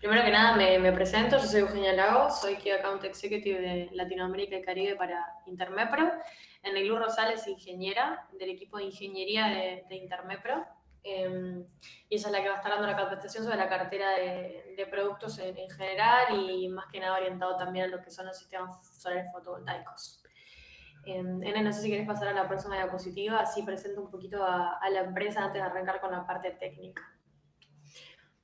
Primero que nada, me, presento, yo soy Eugenia Lago, soy Key Account Executive de Latinoamérica y Caribe para Intermepro. Luz Rosales, ingeniera del equipo de ingeniería de, Intermepro. Em, y ella es la que va a estar dando la capacitación sobre la cartera de, productos en, general y más que nada orientado también a lo que son los sistemas solares fotovoltaicos. Eh, no sé si querés pasar a la próxima diapositiva, así presento un poquito a, a la empresa antes de arrancar con la parte técnica.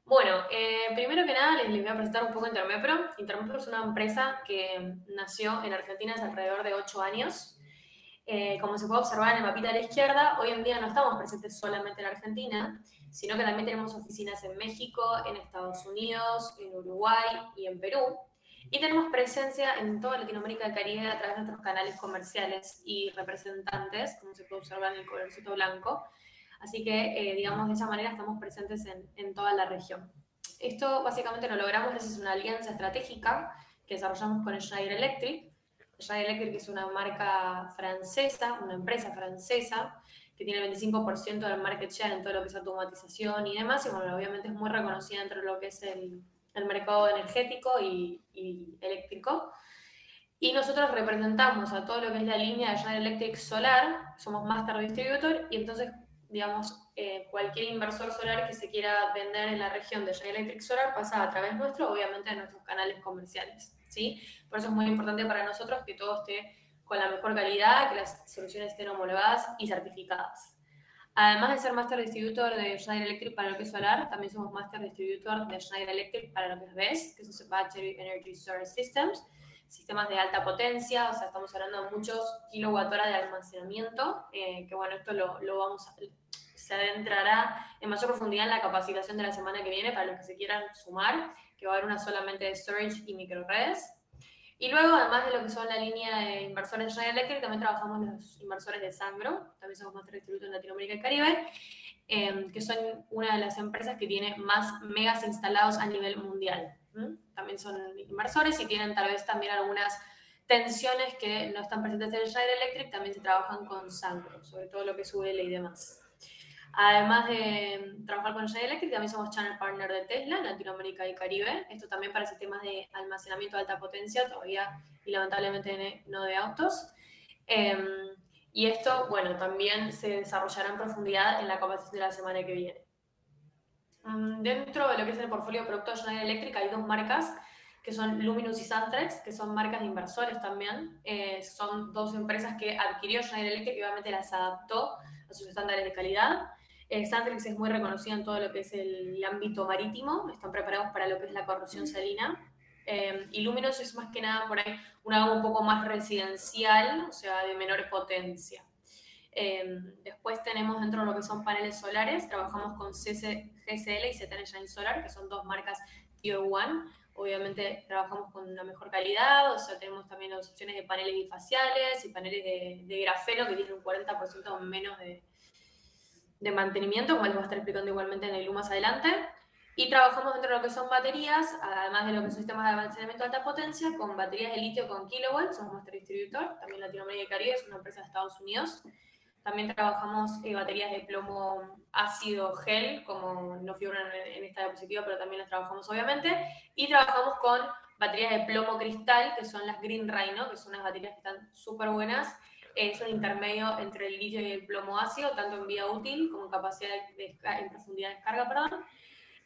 Bueno, eh, primero que nada les, voy a presentar un poco Intermepro. Intermepro es una empresa que nació en Argentina hace alrededor de 8 años. Eh, como se puede observar en el mapita de la izquierda, hoy en día no estamos presentes solamente en Argentina, sino que también tenemos oficinas en México, en Estados Unidos, en Uruguay y en Perú. Y tenemos presencia en toda Latinoamérica y Caribe a través de nuestros canales comerciales y representantes, como se puede observar en el colorcito blanco, Así que, eh, digamos, de esa manera estamos presentes en, toda la región. Esto básicamente lo logramos gracias a una alianza estratégica que desarrollamos con Schneider Electric. Schneider Electric es una marca francesa, una empresa francesa que tiene el 25% del market share en todo lo que es automatización y demás, y bueno, obviamente es muy reconocida entre lo que es el, mercado energético y, eléctrico. Y nosotros representamos a todo lo que es la línea de General Electric Solar, somos Master Distributor, y entonces digamos, eh, cualquier inversor solar que se quiera vender en la región de Schneider Electric Solar pasa a través nuestro, obviamente, de nuestros canales comerciales, ¿sí? Por eso es muy importante para nosotros que todo esté con la mejor calidad, que las soluciones estén homologadas y certificadas. Además de ser Master Distributor de Schneider Electric para lo que es solar, también somos Master Distributor de Schneider Electric para lo que es BES, que es Battery Energy Storage Systems, sistemas de alta potencia, o sea, estamos hablando de muchos kilowatt de almacenamiento, eh, que bueno, esto lo, vamos se adentrará en mayor profundidad en la capacitación de la semana que viene para los que se quieran sumar, que va a haber una solamente de storage y microredes. Y luego, además de lo que son la línea de inversores Red Electric, también trabajamos los inversores de Sangro, también somos más distribuidos en Latinoamérica y Caribe, eh, que son una de las empresas que tiene más megas instalados a nivel mundial también son inversores y tienen tal vez también algunas tensiones que no están presentes en el Shire Electric, también se trabajan con Sangro, sobre todo lo que es UL y demás. Además de trabajar con Shire Electric, también somos channel partner de Tesla en Latinoamérica y Caribe. Esto también para sistemas de almacenamiento de alta potencia, todavía y lamentablemente no de autos. Em, y esto, bueno, también se desarrollará en profundidad en la conversación de la semana que viene. Ah, Dentro de lo que es el portfolio de de General Electric hay dos marcas que son Luminous y Santrex, que son marcas de inversores también. Eh, son dos empresas que adquirió General Electric y obviamente las adaptó a sus estándares de calidad. Eh, Santrex es muy reconocida en todo lo que es el ámbito marítimo, están preparados para lo que es la corrupción salina. Eh, y Luminous es más que nada por ahí una un poco más residencial, o sea, de menor potencia. Em, después tenemos dentro de lo que son paneles solares, trabajamos con CC, GCL y CTN Solar, que son dos marcas Tier 1. Obviamente trabajamos con la mejor calidad, o sea, tenemos también las opciones de paneles bifaciales y paneles de, grafeno que tienen un 40% menos de, mantenimiento, como les voy a estar explicando igualmente en el más adelante. Y trabajamos dentro de lo que son baterías, además de lo que son sistemas de almacenamiento de alta potencia, con baterías de litio con kilowatts, somos nuestro distribuidor, también Latinoamérica y Caribe, es una empresa de Estados Unidos. También trabajamos eh, baterías de plomo ácido gel, como no figuran en, esta diapositiva, pero también las trabajamos obviamente. Y trabajamos con baterías de plomo cristal, que son las Green Rhino, que son unas baterías que están súper buenas. Eh, es un intermedio entre el litio y el plomo ácido, tanto en vía útil como en capacidad de, en profundidad de descarga, perdón.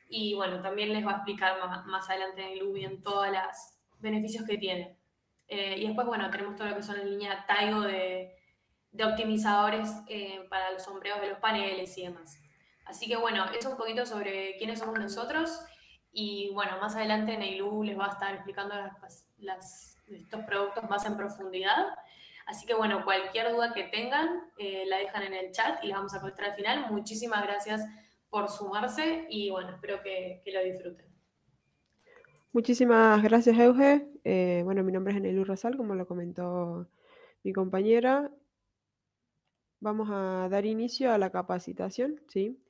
Y bueno, también les va a explicar más, adelante en el UBI en todos los beneficios que tiene. Eh, y después, bueno, tenemos todo lo que son en línea Taigo de, de optimizadores eh, para los sombreros de los paneles y demás. Así que bueno, eso es un poquito sobre quiénes somos nosotros. Y bueno, más adelante Neilu les va a estar explicando las, estos productos más en profundidad. Así que bueno, cualquier duda que tengan, eh, la dejan en el chat y la vamos a contestar al final. Muchísimas gracias por sumarse y bueno, espero que, lo disfruten. Muchísimas gracias, Euge. Eh, bueno, mi nombre es Neilu Rosal, como lo comentó mi compañera. Vamos a dar inicio a la capacitación, ¿sí?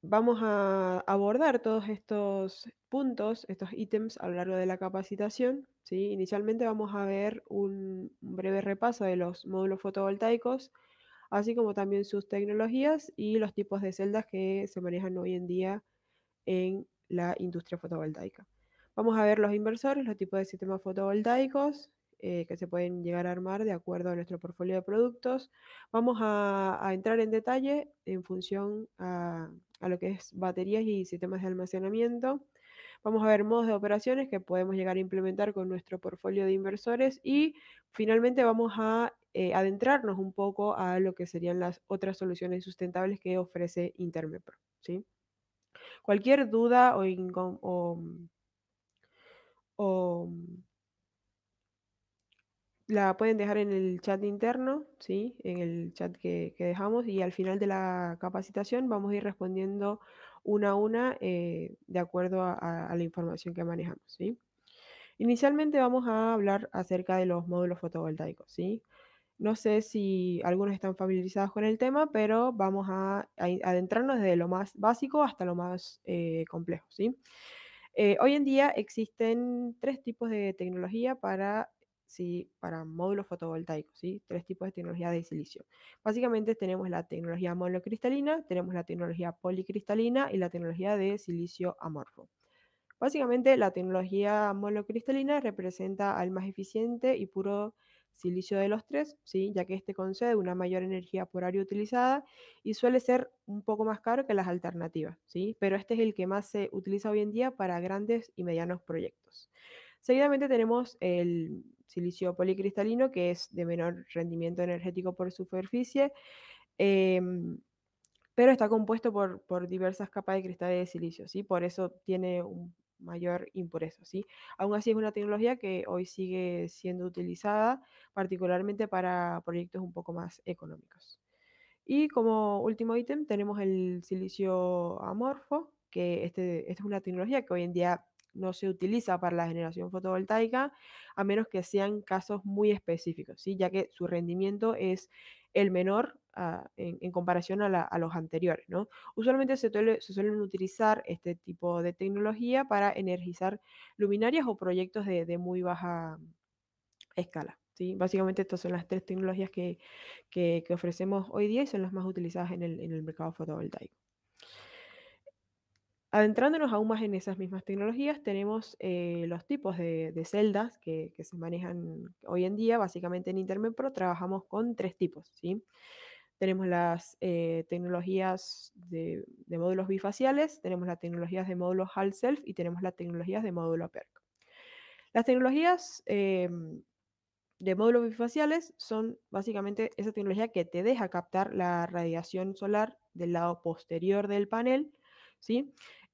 Vamos a abordar todos estos puntos, estos ítems a lo largo de la capacitación, ¿sí? Inicialmente vamos a ver un breve repaso de los módulos fotovoltaicos, así como también sus tecnologías y los tipos de celdas que se manejan hoy en día en la industria fotovoltaica. Vamos a ver los inversores, los tipos de sistemas fotovoltaicos, eh, que se pueden llegar a armar de acuerdo a nuestro portfolio de productos. Vamos a, entrar en detalle en función a, lo que es baterías y sistemas de almacenamiento. Vamos a ver modos de operaciones que podemos llegar a implementar con nuestro portfolio de inversores y finalmente vamos a eh, adentrarnos un poco a lo que serían las otras soluciones sustentables que ofrece Intermepro. ¿sí? Cualquier duda o, o la pueden dejar en el chat interno, ¿sí? en el chat que, dejamos y al final de la capacitación vamos a ir respondiendo una a una eh, de acuerdo a, la información que manejamos. ¿sí? Inicialmente vamos a hablar acerca de los módulos fotovoltaicos. ¿sí? No sé si algunos están familiarizados con el tema, pero vamos a, adentrarnos desde lo más básico hasta lo más eh, complejo. ¿sí? Eh, hoy en día existen tres tipos de tecnología para para módulos fotovoltaicos, ¿sí? tres tipos de tecnología de silicio. Básicamente tenemos la tecnología monocristalina, tenemos la tecnología policristalina y la tecnología de silicio amorfo. Básicamente la tecnología monocristalina representa al más eficiente y puro silicio de los tres, ¿sí? ya que este concede una mayor energía por área utilizada y suele ser un poco más caro que las alternativas, ¿sí? pero este es el que más se utiliza hoy en día para grandes y medianos proyectos. Seguidamente tenemos el silicio policristalino, que es de menor rendimiento energético por superficie, em, pero está compuesto por, por, diversas capas de cristales de silicio, ¿sí? Por eso tiene un mayor impureza, Aún así es una tecnología que hoy sigue siendo utilizada, particularmente para proyectos un poco más económicos. Y como último ítem tenemos el silicio amorfo, que este, esta es una tecnología que hoy en día no se utiliza para la generación fotovoltaica, a menos que sean casos muy específicos, ¿sí? ya que su rendimiento es el menor ah, en, comparación a, los anteriores. ¿no? Usualmente se, suelen utilizar este tipo de tecnología para energizar luminarias o proyectos de, muy baja escala. ¿sí? Básicamente estas son las tres tecnologías que, que, ofrecemos hoy día y son las más utilizadas en el mercado fotovoltaico. Adentrándonos aún más en esas mismas tecnologías, tenemos eh, los tipos de, celdas que, se manejan hoy en día. Básicamente en Internet trabajamos con tres tipos. ¿sí? Tenemos las eh, tecnologías de, módulos bifaciales, tenemos las tecnologías de módulos HAL Self y tenemos las tecnologías de módulo PERC. Las tecnologías em, de módulos bifaciales son básicamente esa tecnología que te deja captar la radiación solar del lado posterior del panel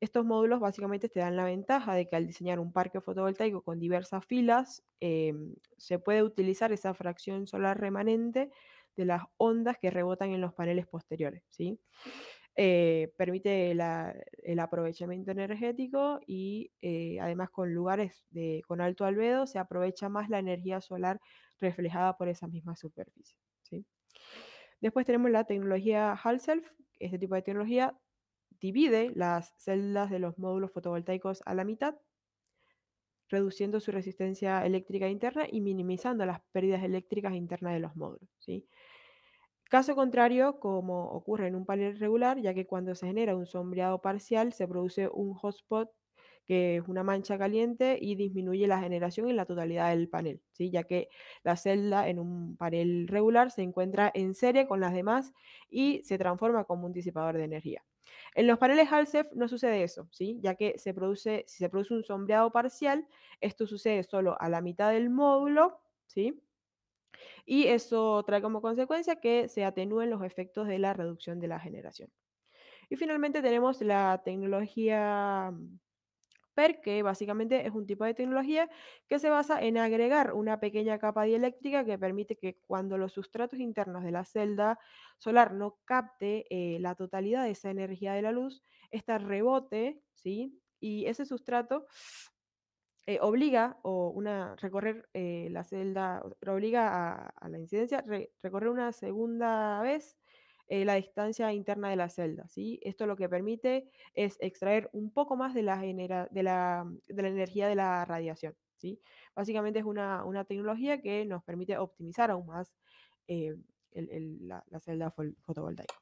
estos módulos básicamente te dan la ventaja de que al diseñar un parque fotovoltaico con diversas filas, em, se puede utilizar esa fracción solar remanente de las ondas que rebotan en los paneles posteriores, ¿sí? Eh, permite el aprovechamiento energético y eh, además con lugares de, con alto albedo se aprovecha más la energía solar reflejada por esa misma superficie. Después tenemos la tecnología HALSELF. Este tipo de tecnología divide las celdas de los módulos fotovoltaicos a la mitad, reduciendo su resistencia eléctrica interna y minimizando las pérdidas eléctricas internas de los módulos. Caso contrario, como ocurre en un panel regular, ya que cuando se genera un sombreado parcial se produce un hotspot que es una mancha caliente y disminuye la generación en la totalidad del panel, ya que la celda en un panel regular se encuentra en serie con las demás y se transforma como un disipador de energía. En los paneles Halsef no sucede eso, ¿sí? ya que se produce, si se produce un sombreado parcial, esto sucede solo a la mitad del módulo, ¿sí? y eso trae como consecuencia que se atenúen los efectos de la reducción de la generación. Y finalmente tenemos la tecnología mm, PERC, que básicamente es un tipo de tecnología que se basa en agregar una pequeña capa dieléctrica que permite que cuando los sustratos internos de la celda solar no capte eh, la totalidad de esa energía de la luz, esta rebote, ¿sí? Y ese sustrato eh, obliga o una, recorrer eh, la celda, obliga a, la incidencia, a recorrer una segunda vez eh, la distancia interna de la celda. ¿sí? Esto lo que permite es extraer un poco más de la, de la, energía de la radiación. ¿sí? Básicamente es una, tecnología que nos permite optimizar aún más eh, la celda fotovoltaica.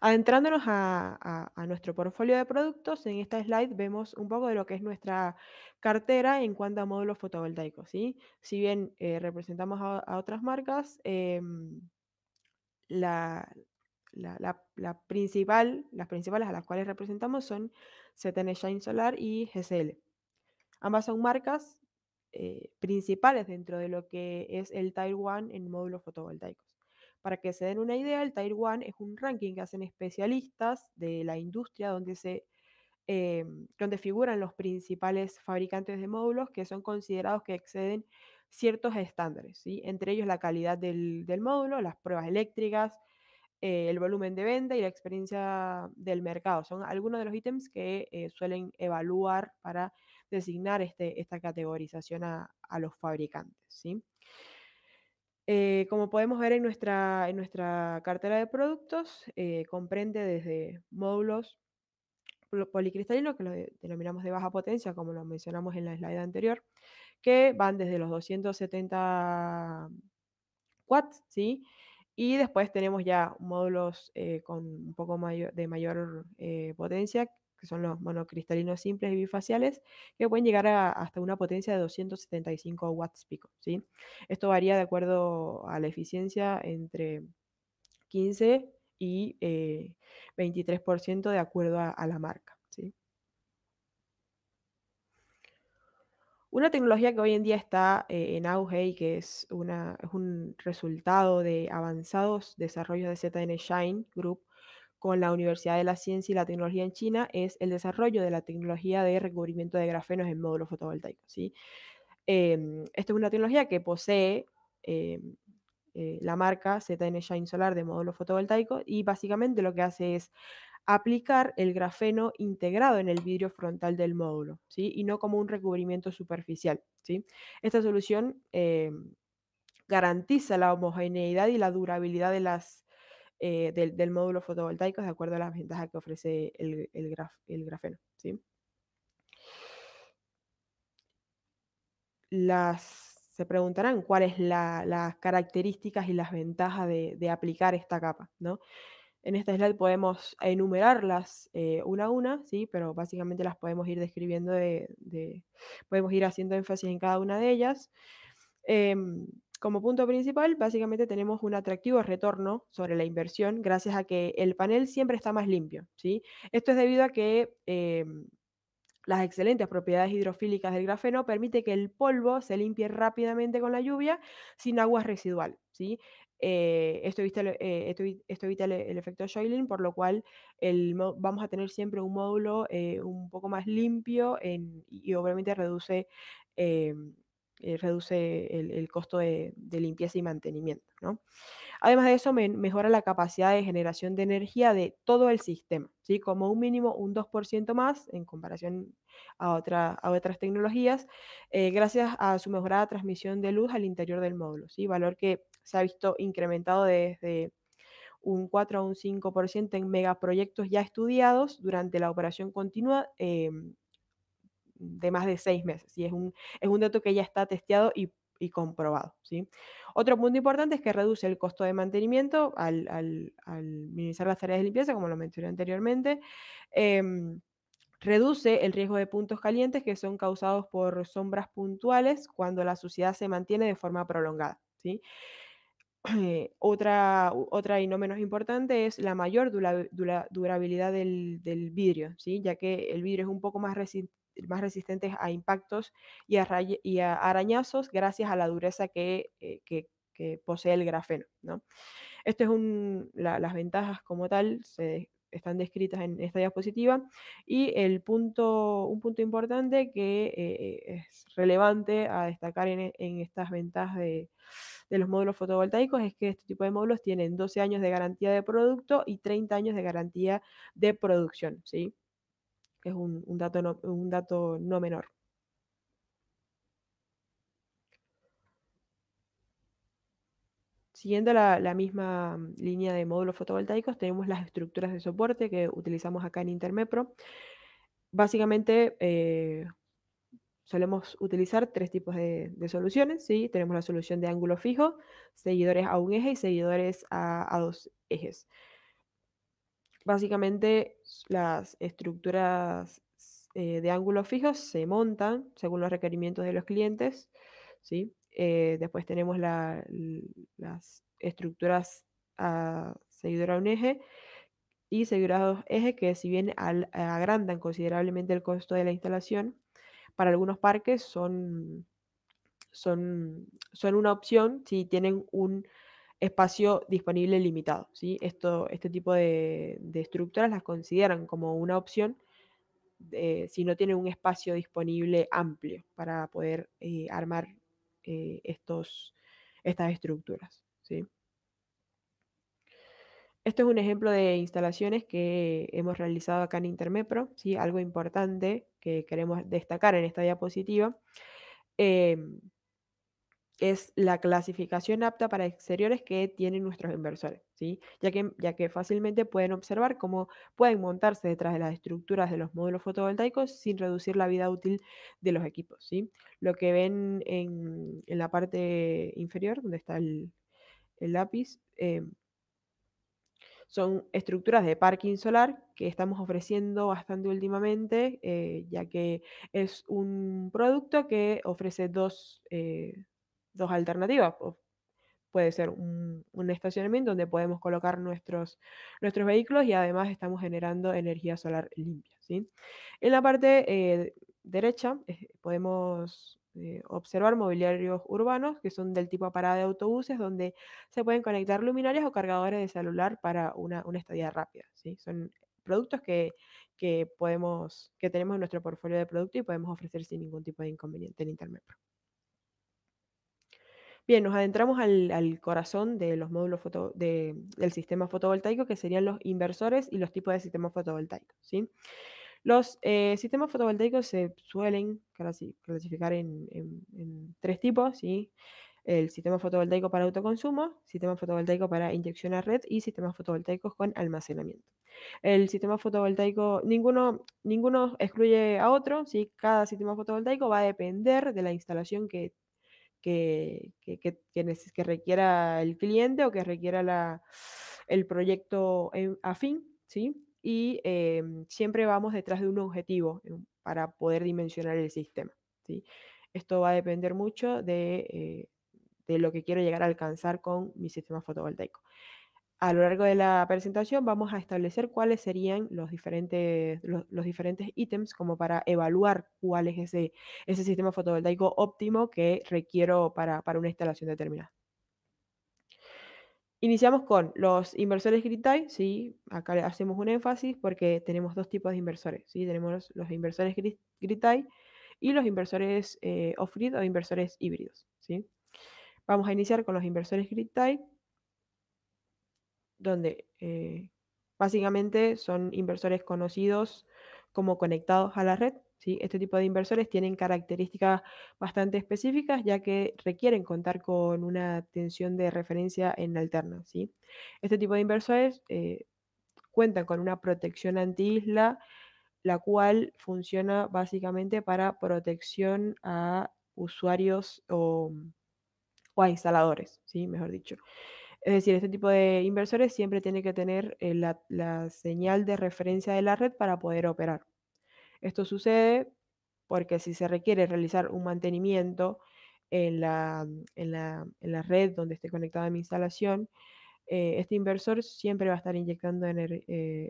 Adentrándonos a, nuestro portfolio de productos, en esta slide vemos un poco de lo que es nuestra cartera en cuanto a módulos fotovoltaicos. ¿sí? Si bien eh, representamos a, otras marcas, em, la, principal, las principales a las cuales representamos son CTN Shine Solar y GSL. Ambas son marcas eh, principales dentro de lo que es el Taiwan en módulos fotovoltaicos. Para que se den una idea, el Taiwan es un ranking que hacen especialistas de la industria donde se eh, donde figuran los principales fabricantes de módulos que son considerados que exceden ciertos estándares, ¿sí? entre ellos la calidad del, módulo, las pruebas eléctricas, eh, el volumen de venta y la experiencia del mercado. Son algunos de los ítems que eh, suelen evaluar para designar este, esta categorización a, a los fabricantes. ¿sí? Eh, como podemos ver en nuestra, en nuestra cartera de productos, eh, comprende desde módulos policristalinos, que lo denominamos de baja potencia, como lo mencionamos en la slide anterior, que van desde los 270 watts, ¿sí? Y después tenemos ya módulos eh, con un poco mayor, de mayor potencia, que son los monocristalinos simples y bifaciales, que pueden llegar hasta una potencia de 275 watts pico. ¿sí? Esto varía de acuerdo a la eficiencia entre 15 y 23% eh, de acuerdo a, la marca. Una tecnología que hoy en día está eh, en auge y que es, una, es un resultado de avanzados desarrollos de ZN Shine Group con la Universidad de la Ciencia y la Tecnología en China es el desarrollo de la tecnología de recubrimiento de grafenos en módulos fotovoltaicos. ¿sí? Em, esta es una tecnología que posee em, eh, la marca ZN Shine Solar de módulos fotovoltaicos y básicamente lo que hace es aplicar el grafeno integrado en el vidrio frontal del módulo ¿sí? y no como un recubrimiento superficial. ¿sí? Esta solución em, garantiza la homogeneidad y la durabilidad de las eh, del, módulo fotovoltaico de acuerdo a las ventajas que ofrece el, grafeno. ¿sí? Las, se preguntarán cuáles las características y las ventajas de, aplicar esta capa. ¿no? En esta slide podemos enumerarlas eh, una a una, ¿sí? pero básicamente las podemos ir describiendo, de, podemos ir haciendo énfasis en cada una de ellas. Em, como punto principal, básicamente tenemos un atractivo retorno sobre la inversión gracias a que el panel siempre está más limpio. ¿sí? Esto es debido a que eh, las excelentes propiedades hidrofílicas del grafeno permite que el polvo se limpie rápidamente con la lluvia sin agua residual. ¿sí? Eh, esto, evita, el, eh, efecto Shoiling, por lo cual vamos a tener siempre un módulo un poco más limpio y obviamente reduce eh, reduce el, costo de, limpieza y mantenimiento. Además de eso, mejora la capacidad de generación de energía de todo el sistema, ¿sí? como un mínimo un 2% más en comparación a, a otras tecnologías, eh, gracias a su mejorada transmisión de luz al interior del módulo, ¿sí? valor que se ha visto incrementado desde un 4 a un 5% en megaproyectos ya estudiados durante la operación continua em, de más de seis meses. Y es un, es un dato que ya está testeado y, comprobado. ¿sí? Otro punto importante es que reduce el costo de mantenimiento al, al, minimizar las tareas de limpieza, como lo mencioné anteriormente. Em, reduce el riesgo de puntos calientes que son causados por sombras puntuales cuando la suciedad se mantiene de forma prolongada. ¿sí? otra, otra y no menos importante es la mayor durabilidad del, vidrio, ¿sí? ya que el vidrio es un poco más resistente más resistentes a impactos y a, arañazos gracias a la dureza que, eh, posee el grafeno. ¿no? Esto es las ventajas como tal, se, están descritas en esta diapositiva. Y el punto, un punto importante que eh, eh, es relevante a destacar e, en, estas ventajas de, de, los módulos fotovoltaicos es que este tipo de módulos tienen 12 años de garantía de producto y 30 años de garantía de producción. ¿sí? es un, dato, no, menor. Siguiendo la, misma mm, línea de módulos fotovoltaicos, tenemos las estructuras de soporte que utilizamos acá en Intermepro. Básicamente, eh, solemos utilizar tres tipos de, soluciones. ¿sí? Tenemos la solución de ángulo fijo, seguidores a un eje y seguidores a, a dos ejes. Básicamente las estructuras eh, de ángulos fijos se montan según los requerimientos de los clientes. ¿sí? Eh, después tenemos las estructuras a ah, seguidor a un eje y seguidor a dos ejes que si bien agrandan considerablemente el costo de la instalación, para algunos parques son, son, son una opción si tienen un espacio disponible limitado. ¿sí? Esto, este tipo de, estructuras las consideran como una opción eh, si no tienen un espacio disponible amplio para poder eh, armar eh, estos, estas estructuras. ¿sí? Esto es un ejemplo de instalaciones que hemos realizado acá en Intermepro. ¿sí? Algo importante que queremos destacar en esta diapositiva em, es la clasificación apta para exteriores que tienen nuestros inversores, ¿sí? ya, que, ya que fácilmente pueden observar cómo pueden montarse detrás de las estructuras de los módulos fotovoltaicos sin reducir la vida útil de los equipos. ¿sí? Lo que ven en, la parte inferior, donde está el, lápiz, eh, son estructuras de parking solar que estamos ofreciendo bastante últimamente, eh, ya que es un producto que ofrece dos, eh, dos alternativas. Puede ser un, estacionamiento donde podemos colocar nuestros, nuestros vehículos y además estamos generando energía solar limpia. En la parte eh, derecha podemos eh, observar mobiliarios urbanos que son del tipo parada de autobuses donde se pueden conectar luminarias o cargadores de celular para una, estadía rápida. Son productos que, podemos, que tenemos en nuestro portfolio de productos y podemos ofrecer sin ningún tipo de inconveniente en Internet. Bien, nos adentramos al, corazón de los módulos del sistema fotovoltaico, que serían los inversores y los tipos de sistemas fotovoltaicos. ¿sí? Los eh, sistemas fotovoltaicos se suelen clasificar en, tres tipos, el sistema fotovoltaico para autoconsumo, sistema fotovoltaico para inyección a red y sistemas fotovoltaicos con almacenamiento. El sistema fotovoltaico, ninguno, ninguno excluye a otro, ¿sí? cada sistema fotovoltaico va a depender de la instalación que que, que, que, que requiera el cliente o que requiera el proyecto afín, ¿sí? Y em, siempre vamos detrás de un objetivo em, para poder dimensionar el sistema, Esto va a depender mucho eh, de lo que quiero llegar a alcanzar con mi sistema fotovoltaico a lo largo de la presentación vamos a establecer cuáles serían los diferentes, los, diferentes ítems como para evaluar cuál es ese, ese sistema fotovoltaico óptimo que requiero para, una instalación determinada. Iniciamos con los inversores grid ¿sí? acá hacemos un énfasis porque tenemos dos tipos de inversores. ¿sí? Tenemos los, inversores grid, y los inversores eh, off-grid o inversores híbridos. ¿sí? Vamos a iniciar con los inversores grid donde eh, básicamente son inversores conocidos como conectados a la red. ¿sí? Este tipo de inversores tienen características bastante específicas ya que requieren contar con una tensión de referencia en alterna. Este tipo de inversores eh, cuentan con una protección anti-isla, la cual funciona básicamente para protección a usuarios o, o a instaladores, ¿sí? mejor dicho. Es decir, este tipo de inversores siempre tiene que tener eh, la, señal de referencia de la red para poder operar. Esto sucede porque si se requiere realizar un mantenimiento en la, en la, red donde esté conectada mi instalación, eh, este inversor siempre va a estar inyectando eh,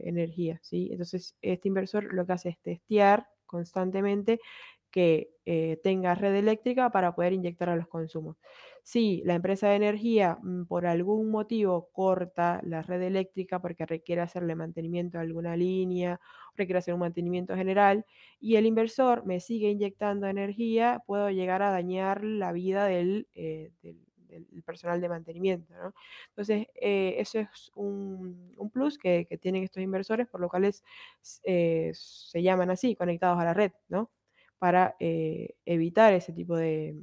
energía. ¿sí? Entonces, este inversor lo que hace es testear constantemente que eh, tenga red eléctrica para poder inyectar a los consumos. Si la empresa de energía mm, por algún motivo corta la red eléctrica porque requiere hacerle mantenimiento a alguna línea, requiere hacer un mantenimiento general y el inversor me sigue inyectando energía, puedo llegar a dañar la vida del, eh, personal de mantenimiento. Entonces, eh, eso es un, plus que, tienen estos inversores, por lo cual se llaman así, conectados a la red, ¿no? para eh, evitar ese tipo de,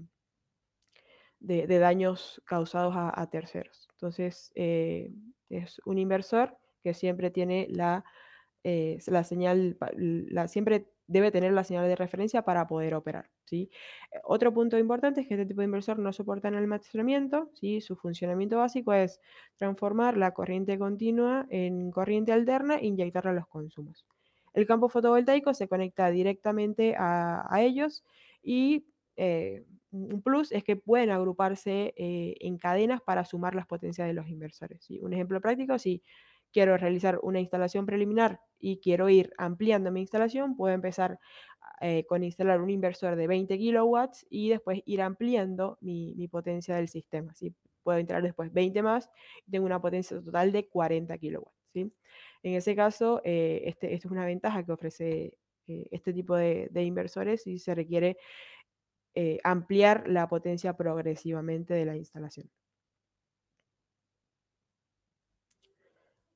de, daños causados a, terceros. Entonces, eh, es un inversor que siempre tiene la, eh, la señal, siempre debe tener la señal de referencia para poder operar. Otro punto importante es que este tipo de inversor no soporta el almacenamiento. Su funcionamiento básico es transformar la corriente continua en corriente alterna e inyectarla a los consumos. El campo fotovoltaico se conecta directamente a, ellos y eh, un plus es que pueden agruparse eh, en cadenas para sumar las potencias de los inversores. ¿sí? Un ejemplo práctico, si quiero realizar una instalación preliminar y quiero ir ampliando mi instalación, puedo empezar eh, con instalar un inversor de 20 kilowatts y después ir ampliando mi, potencia del sistema. ¿sí? Puedo entrar después 20 más y tengo una potencia total de 40 kilowatts. ¿sí? En ese caso, eh, este, esto es una ventaja que ofrece eh, este tipo de, inversores y se requiere eh, ampliar la potencia progresivamente de la instalación.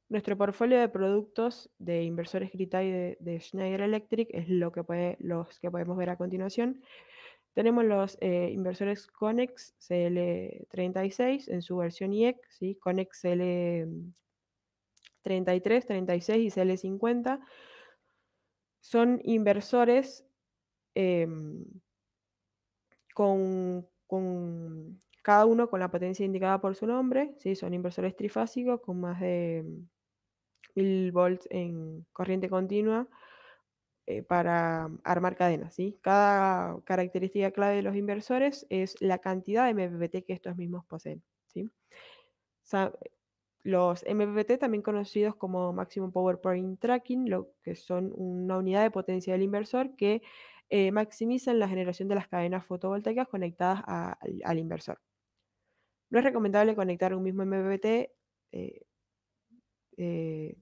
Nuestro portfolio de productos de inversores Gritay de, de, Schneider Electric es lo que los que podemos ver a continuación. Tenemos los eh, inversores Conex CL36 en su versión IEC, ¿sí? Conex CL 36 mm, 33, 36 y CL50 son inversores em, con, cada uno con la potencia indicada por su nombre, ¿sí? son inversores trifásicos con más de 1000 volts en corriente continua eh, para armar cadenas. ¿sí? Cada característica clave de los inversores es la cantidad de MPBT que estos mismos poseen. ¿sí? Los MPPT, también conocidos como Maximum Power Point Tracking, lo que son una unidad de potencia del inversor que eh, maximizan la generación de las cadenas fotovoltaicas conectadas al, inversor. No es recomendable conectar un mismo MPPT, eh, eh,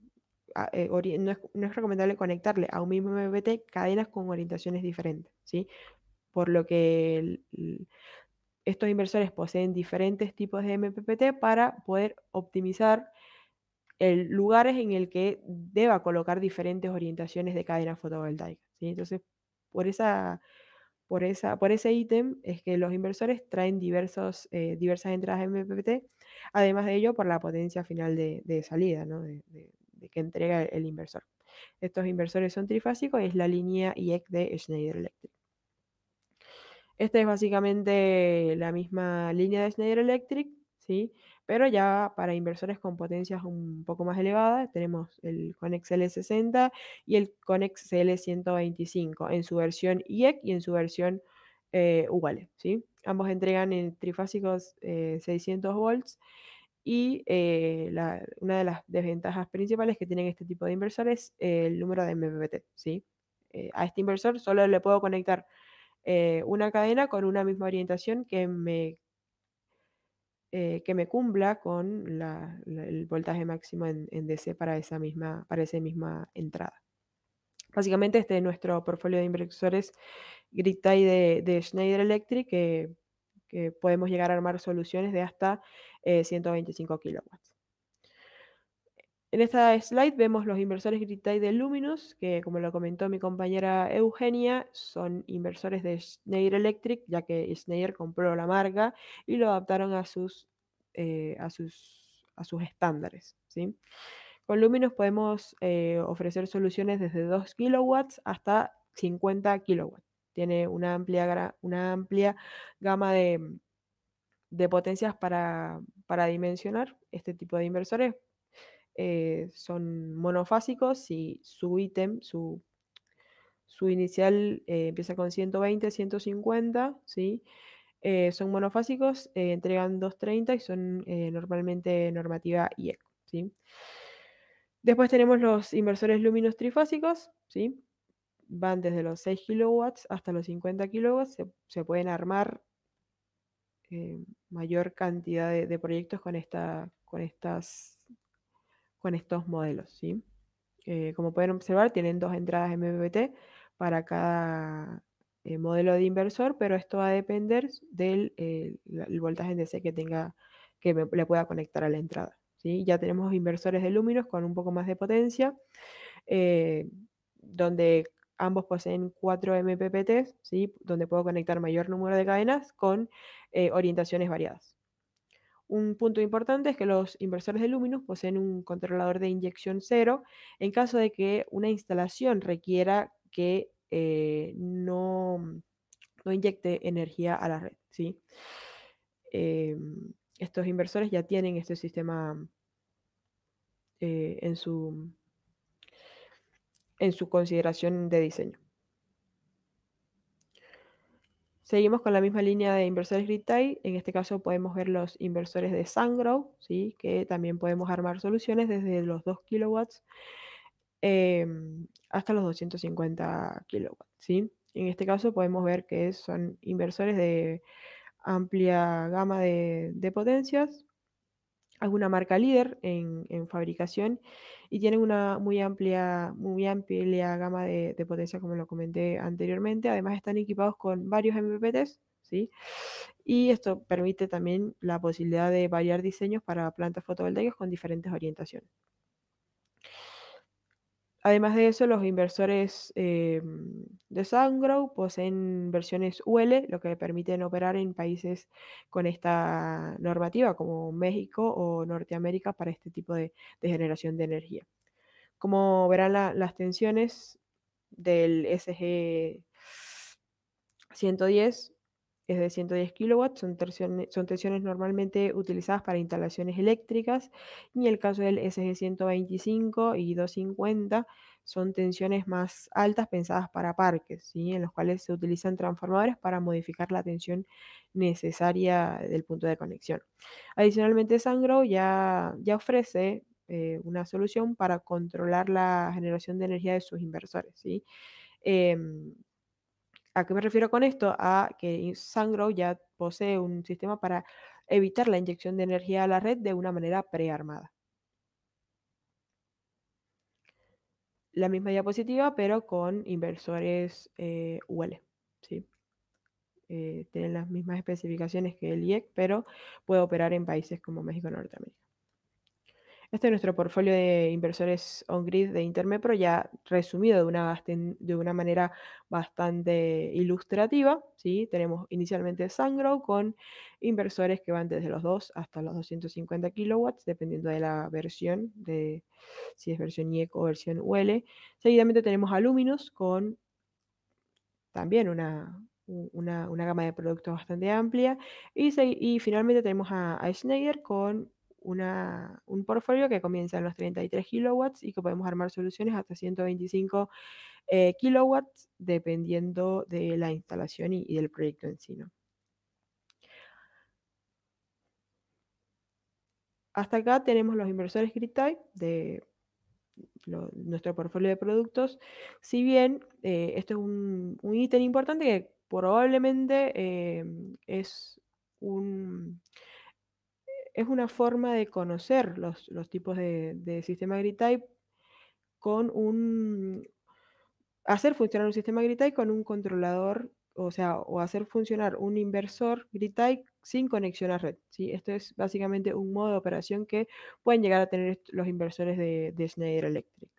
no, es, recomendable conectarle a un mismo MPPT cadenas con orientaciones diferentes, ¿sí? Por lo que estos inversores poseen diferentes tipos de MPPT para poder optimizar el lugares en el que deba colocar diferentes orientaciones de cadena fotovoltaica. Entonces, por, esa, por, esa, por ese ítem es que los inversores traen diversos, eh, diversas entradas de MPPT, además de ello por la potencia final de, salida de, que entrega el, el inversor. Estos inversores son trifásicos y es la línea IEC de Schneider Electric. Esta es básicamente la misma línea de Schneider Electric, ¿sí? pero ya para inversores con potencias un poco más elevadas tenemos el Conex L60 y el Conex L125 en su versión IEC y en su versión eh, ¿sí? Ambos entregan en trifásicos 600 eh, volts y eh, una de las desventajas principales que tienen este tipo de inversores es el número de MPPT. ¿sí? Eh, a este inversor solo le puedo conectar eh, una cadena con una misma orientación que me, eh, que me cumpla con el voltaje máximo en, DC para esa, misma, para misma entrada. Básicamente este es nuestro portfolio de inversores grid de, de Schneider Electric que, podemos llegar a armar soluciones de hasta 125 eh, kilowatts. En esta slide vemos los inversores Gritay de Luminos, que como lo comentó mi compañera Eugenia, son inversores de Schneider Electric, ya que Schneider compró la marca y lo adaptaron a sus, eh, a sus, a sus estándares. Con Luminous podemos eh, ofrecer soluciones desde 2 kilowatts hasta 50 kilowatts. Tiene una amplia, una amplia gama de, de potencias para, para dimensionar este tipo de inversores eh, son monofásicos y su ítem, su, inicial eh, empieza con 120, 150, ¿sí? Eh, son monofásicos, entregan 230 y son normalmente normativa IEC. ¿sí? Después tenemos los inversores luminos trifásicos, ¿sí? van desde los 6 kW hasta los 50 kilowatts, se, pueden armar mayor cantidad de, proyectos con, esta, con estas estos modelos. ¿sí? Eh, como pueden observar, tienen dos entradas MPPT para cada eh, modelo de inversor, pero esto va a depender del eh, voltaje en DC que tenga, que le pueda conectar a la entrada. ¿sí? Ya tenemos inversores de Luminos con un poco más de potencia, donde ambos poseen cuatro MPPT, ¿sí? donde puedo conectar mayor número de cadenas con orientaciones variadas. Un punto importante es que los inversores de Luminus poseen un controlador de inyección cero en caso de que una instalación requiera que eh, mm, no, inyecte energía a la red. ¿sí? Em, estos inversores ya tienen este sistema mm, eh, en, su, mm, en su consideración de diseño. Seguimos con la misma línea de inversores retail. En este caso podemos ver los inversores de SunGrow, ¿sí? que también podemos armar soluciones desde los 2 kilowatts em, hasta los 250 kilowatts. En este caso podemos ver que son inversores de amplia gama de potencias es una marca líder en, fabricación y tienen una muy amplia, muy amplia gama de, potencia, como lo comenté anteriormente. Además, están equipados con varios MPPTs Y esto permite también la posibilidad de variar diseños para plantas fotovoltaicas con diferentes orientaciones. Además de eso, los inversores eh, de SunGrow poseen versiones UL, lo que permiten operar en países con esta normativa, como México o Norteamérica, para este tipo de, generación de energía. Como verán las tensiones del SG 110, es de 110 kW, son, son tensiones normalmente utilizadas para instalaciones eléctricas y el caso del SG 125 y 250 son tensiones más altas pensadas para parques, ¿sí? en los cuales se utilizan transformadores para modificar la tensión necesaria del punto de conexión. Adicionalmente, Sangro ya, ya ofrece eh, una solución para controlar la generación de energía de sus inversores. ¿sí? Em, ¿A qué me refiero con esto? A que Sungrow ya posee un sistema para evitar la inyección de energía a la red de una manera prearmada. La misma diapositiva, pero con inversores eh, UL. ¿sí? Eh, tienen las mismas especificaciones que el IEC, pero puede operar en países como México y Norteamérica. Este es nuestro portfolio de inversores on-grid de Intermepro, ya resumido de una, de una manera bastante ilustrativa. ¿sí? Tenemos inicialmente Sangro con inversores que van desde los 2 hasta los 250 kilowatts, dependiendo de la versión, de si es versión IEC o versión UL. Seguidamente tenemos Aluminos con también una, una, gama de productos bastante amplia. Y, finalmente tenemos a Schneider con un portfolio que comienza en los 33 kilowatts y que podemos armar soluciones hasta 125 eh, kilowatts dependiendo de la instalación y, del proyecto en sí. Hasta acá tenemos los inversores grid de nuestro portfolio de productos. Si bien eh, esto es un, ítem importante que probablemente eh, es un es una forma de conocer los, tipos de, sistema grid type con un... hacer funcionar un sistema grid type con un controlador, o sea, o hacer funcionar un inversor grid type sin conexión a red. ¿sí? Esto es básicamente un modo de operación que pueden llegar a tener los inversores de, Schneider Electric.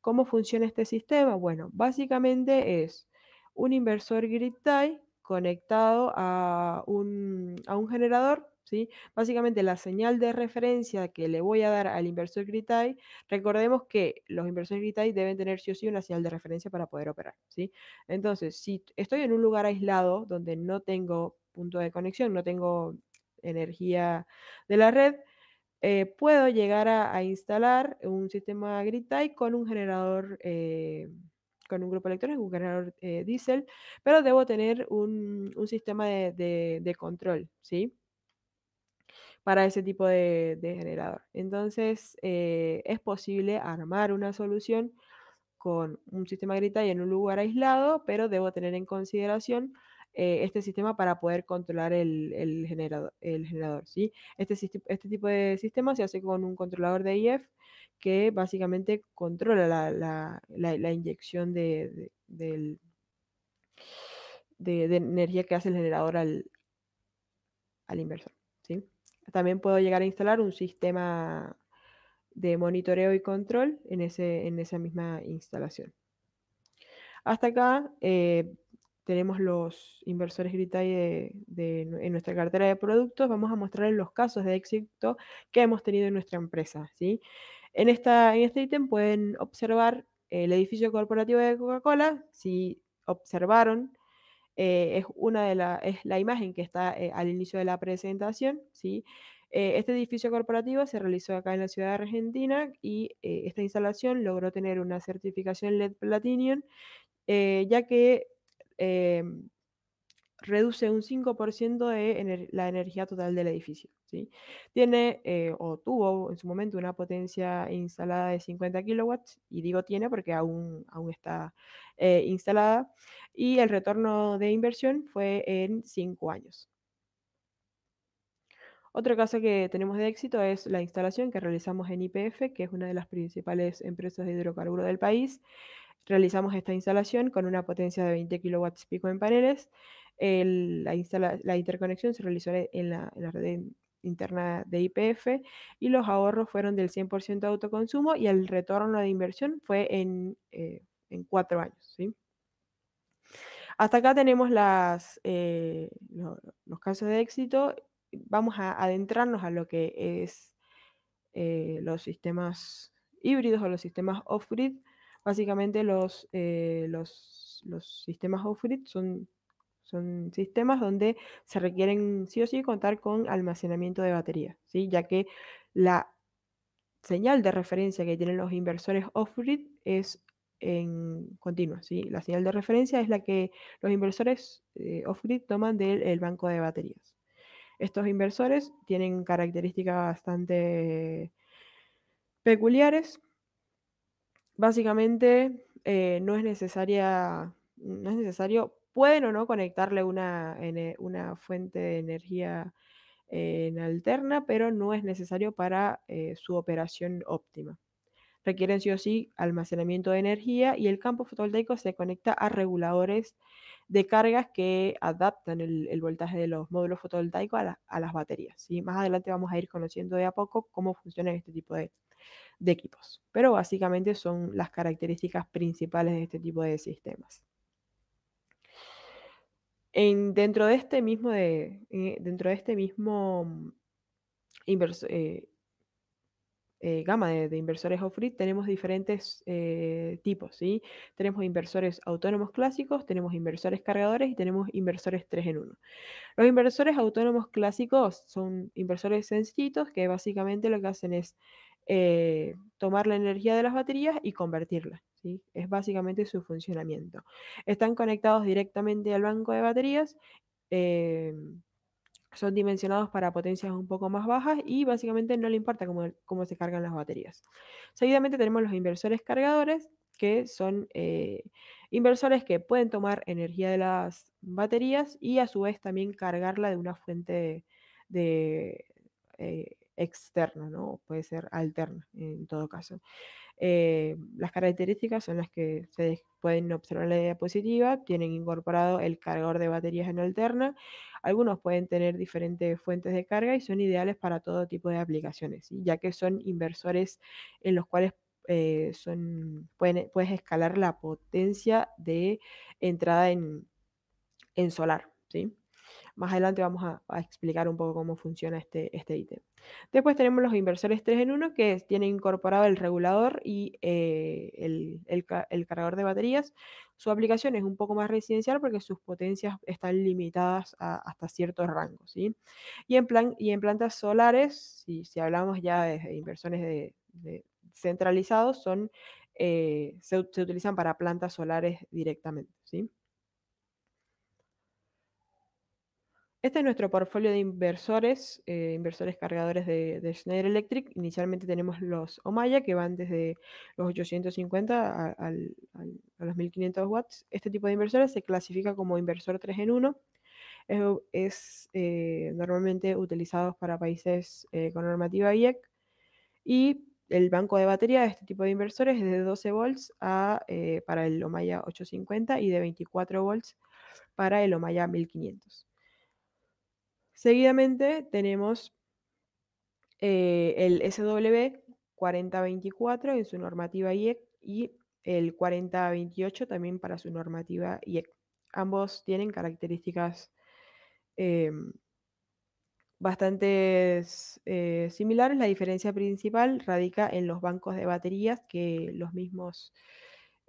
¿Cómo funciona este sistema? Bueno, básicamente es un inversor grid type conectado a un, a un generador Básicamente la señal de referencia que le voy a dar al inversor grid recordemos que los inversores grid deben tener sí o sí una señal de referencia para poder operar, Entonces, si estoy en un lugar aislado donde no tengo punto de conexión, no tengo energía de la red, eh, puedo llegar a, instalar un sistema grid con un generador eh, con un grupo electrónico, un generador eh, diésel, pero debo tener un, sistema de, control, para ese tipo de, generador. Entonces, eh, es posible armar una solución con un sistema grita y en un lugar aislado, pero debo tener en consideración eh, este sistema para poder controlar el, generador. El generador ¿sí? Este, este, tipo de sistema se hace con un controlador de IF que básicamente controla la, inyección de, energía que hace el generador al, al inversor. ¿sí? También puedo llegar a instalar un sistema de monitoreo y control en, ese, en esa misma instalación. Hasta acá eh, tenemos los inversores Gritay en nuestra cartera de productos. Vamos a mostrarles los casos de éxito que hemos tenido en nuestra empresa. ¿sí? En, esta, en este ítem pueden observar el edificio corporativo de Coca-Cola. Si observaron eh, es una de la, la imagen que está eh, al inicio de la presentación, ¿sí? Eh, este edificio corporativo se realizó acá en la ciudad de argentina y esta instalación logró tener una certificación LED Platinum, ya que em, reduce un 5% de la energía total del edificio. Tiene eh, o tuvo en su momento una potencia instalada de 50 kilowatts, y digo tiene porque aún, aún está eh, instalada, y el retorno de inversión fue en 5 años. Otro caso que tenemos de éxito es la instalación que realizamos en IPF, que es una de las principales empresas de hidrocarburos del país. Realizamos esta instalación con una potencia de 20 kilowatts pico en paneles la, interconexión se realizó en la, red interna de IPF y los ahorros fueron del 100% de autoconsumo y el retorno de inversión fue en, eh, cuatro años. Hasta acá tenemos eh, los, casos de éxito. Vamos a adentrarnos a lo que es eh, los sistemas híbridos o los sistemas off-grid. Básicamente los, los, los sistemas off-grid son son sistemas donde se requieren sí o sí contar con almacenamiento de baterías, ¿sí? ya que la señal de referencia que tienen los inversores off-grid es en continua. ¿sí? La señal de referencia es la que los inversores eh, off-grid toman del banco de baterías. Estos inversores tienen características bastante peculiares. Básicamente, eh, no, es necesaria, no es necesario pueden o no conectarle una, eh, fuente de energía eh, en alterna, pero no es necesario para eh, su operación óptima. Requieren sí o sí almacenamiento de energía y el campo fotovoltaico se conecta a reguladores de cargas que adaptan el, voltaje de los módulos fotovoltaicos a, las baterías. ¿sí? Más adelante vamos a ir conociendo de a poco cómo funcionan este tipo de equipos, pero básicamente son las características principales de este tipo de sistemas dentro de este mismo, de, eh, dentro de este mismo mm, eh, eh, gama de, inversores off-grid tenemos diferentes tipos. Tenemos inversores autónomos clásicos, tenemos inversores cargadores y tenemos inversores 3 en 1. Los inversores autónomos clásicos son inversores sencillitos que básicamente lo que hacen es tomar la energía de las baterías y convertirla. Es básicamente su funcionamiento. Están conectados directamente al banco de baterías. Eh, son dimensionados para potencias un poco más bajas y básicamente no le importa cómo, se cargan las baterías. Seguidamente tenemos los inversores cargadores, que son eh, inversores que pueden tomar energía de las baterías y a su vez también cargarla de una fuente de, eh, externa, ¿no? puede ser alterna en todo caso. Eh, las características son las que se pueden observar en la diapositiva, tienen incorporado el cargador de baterías en alterna, algunos pueden tener diferentes fuentes de carga y son ideales para todo tipo de aplicaciones, ya que son inversores en los cuales eh, son, pueden, puedes escalar la potencia de entrada en, en solar. ¿sí? Más adelante vamos a, explicar un poco cómo funciona este, este ítem. Después tenemos los inversores 3 en 1 que tienen incorporado el regulador y eh, el, cargador de baterías. Su aplicación es un poco más residencial porque sus potencias están limitadas hasta ciertos rangos. ¿sí? Y, en plan, y en plantas solares, si, si hablamos ya de inversiones de, centralizados, son, eh, se utilizan para plantas solares directamente. ¿sí? Este es nuestro portfolio de inversores, eh, inversores cargadores de, Schneider Electric. Inicialmente tenemos los Omaya, que van desde los 850 a, los 1500 watts. Este tipo de inversores se clasifica como inversor 3 en 1. Es, eh, normalmente utilizados para países eh, con normativa IEC. Y el banco de batería de este tipo de inversores es de 12 volts para el Omaya 850 y de 24 volts para el Omaya 1500. Seguidamente tenemos eh, el SW 4024 en su normativa IEC y el 4028 también para su normativa IEC. Ambos tienen características em, bastante eh, similares. La diferencia principal radica en los bancos de baterías que los mismos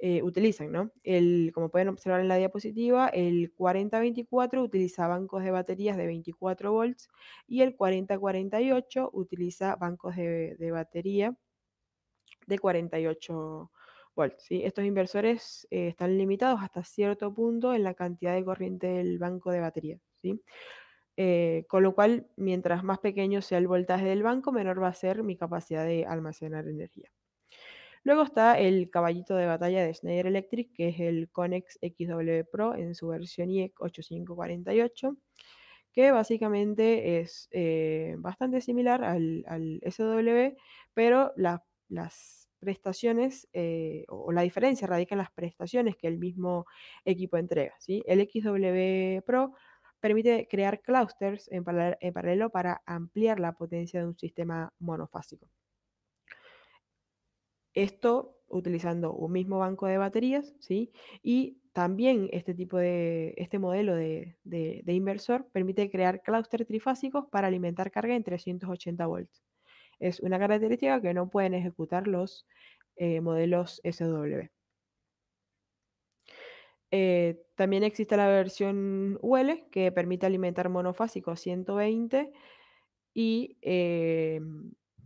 eh, utilizan, ¿no? El, como pueden observar en la diapositiva, el 4024 utiliza bancos de baterías de 24 volts y el 4048 utiliza bancos de, batería de 48 volts. ¿sí? Estos inversores eh, están limitados hasta cierto punto en la cantidad de corriente del banco de batería. ¿sí? Eh, con lo cual, mientras más pequeño sea el voltaje del banco, menor va a ser mi capacidad de almacenar energía. Luego está el caballito de batalla de Schneider Electric, que es el Conex XW Pro en su versión e IEC 8548, que básicamente es eh, bastante similar al, SW, pero las prestaciones eh, o la diferencia radica en las prestaciones que el mismo equipo entrega. El XW Pro permite crear clusters en paralelo para ampliar la potencia de un sistema monofásico. Esto utilizando un mismo banco de baterías, ¿sí? Y también este tipo de, este modelo de, inversor permite crear clúster trifásicos para alimentar carga en 380 volts. Es una característica que no pueden ejecutar los eh, modelos SW. Eh, también existe la versión UL que permite alimentar monofásico 120 y eh,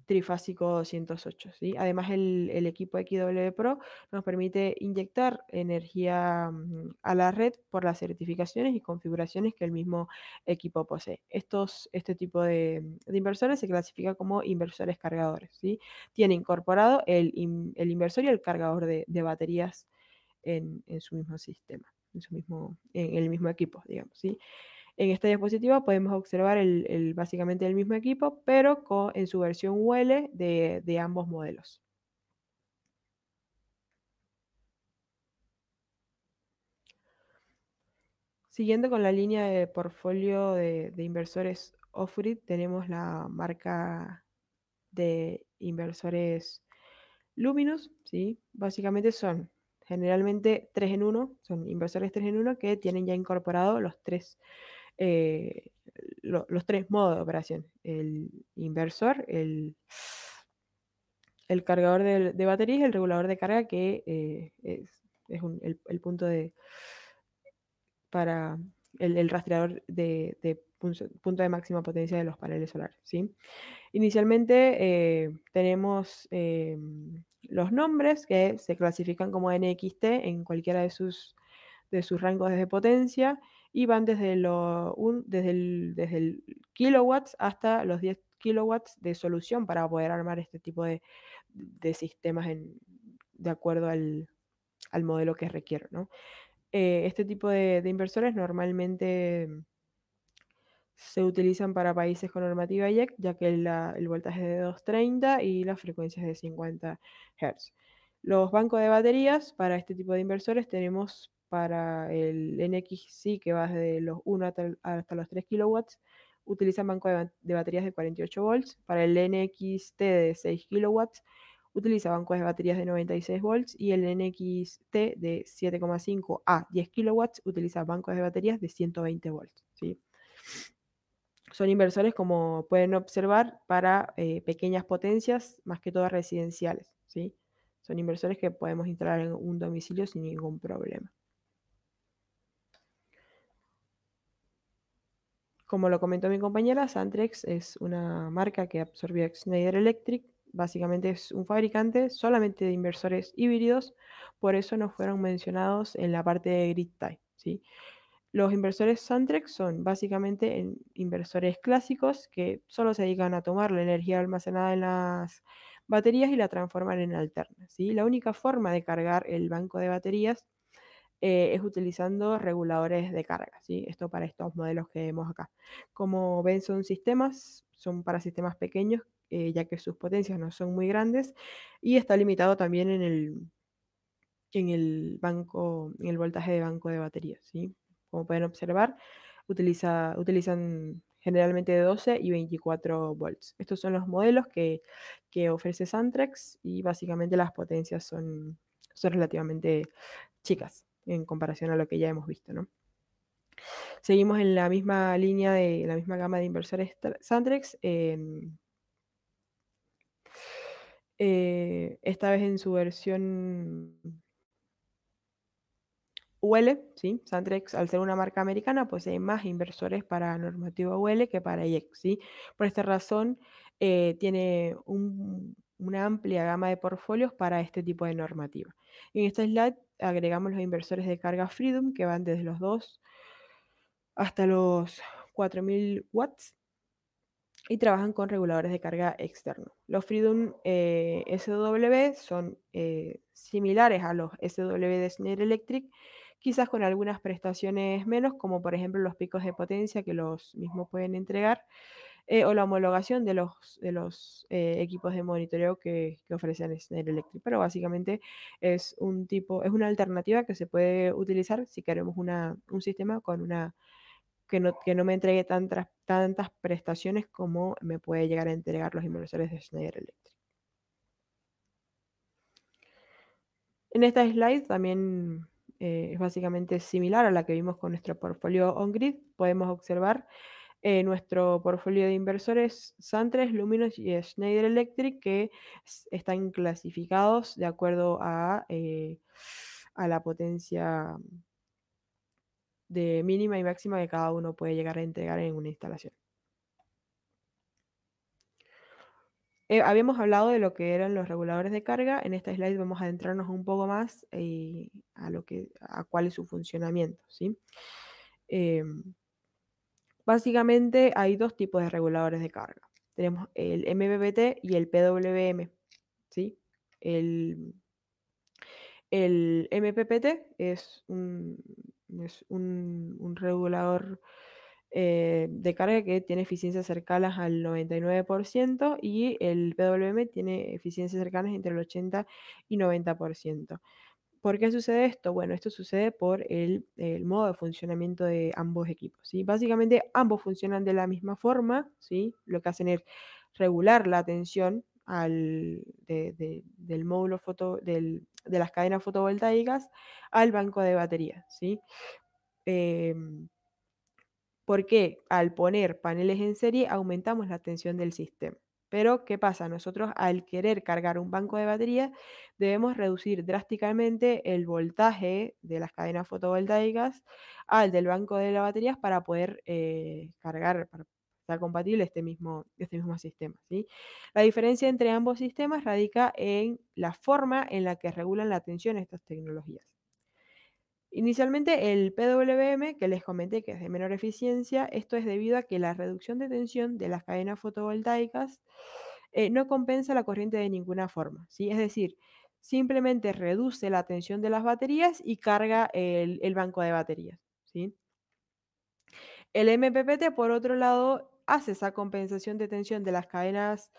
trifásico 208. ¿sí? Además, el, equipo XW Pro nos permite inyectar energía mm, a la red por las certificaciones y configuraciones que el mismo equipo posee. Estos, este tipo de, mm, inversores se clasifica como inversores cargadores. ¿sí? Tiene incorporado el, inversor y el cargador de, baterías en, su mismo sistema, en, su mismo, en el mismo equipo, digamos. ¿sí? En esta diapositiva podemos observar el, básicamente el mismo equipo, pero en su versión UL de, ambos modelos. Siguiendo con la línea de portfolio de, inversores off tenemos la marca de inversores Luminos, ¿sí? Básicamente son generalmente tres en uno, son inversores tres en uno que tienen ya incorporados los tres eh, los tres modos de operación, el inversor, el, cargador de, baterías y el regulador de carga, que eh, es, el, punto de para el, rastreador de, punto de máxima potencia de los paneles solares. ¿sí? Inicialmente eh, tenemos los nombres que se clasifican como NXT en cualquiera de sus, de sus rangos de potencia y van desde, desde, el, desde el kilowatts hasta los 10 kilowatts de solución para poder armar este tipo de, de sistemas de acuerdo al, modelo que requiero. Eh, este tipo de, inversores normalmente se utilizan para países con normativa IEC, ya que el voltaje es de 230 y la frecuencia de 50 Hz. Los bancos de baterías para este tipo de inversores tenemos para el NXC, que va desde los 1 hasta, los 3 kilowatts, utiliza banco de, baterías de 48 volts. Para el NXT de 6 kilowatts, utiliza bancos de baterías de 96 volts. Y el NXT de 7,5 a 10 kilowatts utiliza bancos de baterías de 120 volts. Son inversores, como pueden observar, para eh, pequeñas potencias, más que todas residenciales. ¿sí? Son inversores que podemos instalar en un domicilio sin ningún problema. Como lo comentó mi compañera, Santrex es una marca que absorbió Schneider Electric. Básicamente es un fabricante solamente de inversores híbridos, por eso no fueron mencionados en la parte de grid type. Los inversores Santrex son básicamente inversores clásicos que solo se dedican a tomar la energía almacenada en las baterías y la transforman en alternas. La única forma de cargar el banco de baterías eh, es utilizando reguladores de carga, ¿sí? Esto para estos modelos que vemos acá. Como ven, son sistemas, son para sistemas pequeños, eh, ya que sus potencias no son muy grandes, y está limitado también en el, en el banco, en el voltaje de banco de baterías ¿sí? Como pueden observar, utiliza, utilizan generalmente de 12 y 24 volts. Estos son los modelos que, que ofrece Santrex y básicamente las potencias son, son relativamente chicas en comparación a lo que ya hemos visto, Seguimos en la misma línea de la misma gama de inversores Sandrex. Em, eh, esta vez en su versión UL, ¿sí? Sandrex, al ser una marca americana, pues hay más inversores para normativa UL que para IEX, ¿sí? Por esta razón, eh, tiene una amplia gama de portfolios para este tipo de normativa. En esta slide agregamos los inversores de carga Freedom que van desde los 2 hasta los 4000 watts y trabajan con reguladores de carga externo. Los Freedom eh, SW son eh, similares a los SW de Schneider Electric, quizás con algunas prestaciones menos, como por ejemplo los picos de potencia que los mismos pueden entregar, eh, o la homologación de los, de los eh, equipos de monitoreo que, que ofrecen Schneider Electric. Pero básicamente es un tipo, es una alternativa que se puede utilizar si queremos una, un sistema con una que no, que no me entregue tantas, tantas prestaciones como me puede llegar a entregar los inversores de Schneider Electric. En esta slide también eh, es básicamente similar a la que vimos con nuestro portfolio on-grid. Podemos observar eh, nuestro portfolio de inversores Santres, Luminos y Schneider Electric, que están clasificados de acuerdo a, eh, a la potencia de mínima y máxima que cada uno puede llegar a entregar en una instalación. Eh, habíamos hablado de lo que eran los reguladores de carga. En esta slide vamos a adentrarnos un poco más a, lo que, a cuál es su funcionamiento. ¿sí? Em, Básicamente hay dos tipos de reguladores de carga. Tenemos el MPPT y el PWM. ¿sí? El, MPPT es un, regulador eh, de carga que tiene eficiencias cercanas al 99% y el PWM tiene eficiencias cercanas entre el 80 y 90%. ¿Por qué sucede esto? Bueno, esto sucede por el, modo de funcionamiento de ambos equipos. ¿sí? Básicamente ambos funcionan de la misma forma, ¿sí? lo que hacen es regular la tensión de, del módulo foto, de las cadenas fotovoltaicas al banco de batería. ¿sí? Eh, em, porque al poner paneles en serie aumentamos la tensión del sistema. Pero, ¿qué pasa? Nosotros al querer cargar un banco de batería, debemos reducir drásticamente el voltaje de las cadenas fotovoltaicas al del banco de las baterías para poder eh, cargar, para estar compatible este mismo, este mismo sistema. La diferencia entre ambos sistemas radica en la forma en la que regulan la tensión estas tecnologías. Inicialmente el PWM, que les comenté que es de menor eficiencia, esto es debido a que la reducción de tensión de las cadenas fotovoltaicas eh, no compensa la corriente de ninguna forma, ¿sí? es decir, simplemente reduce la tensión de las baterías y carga el, banco de baterías. El MPPT, por otro lado, hace esa compensación de tensión de las cadenas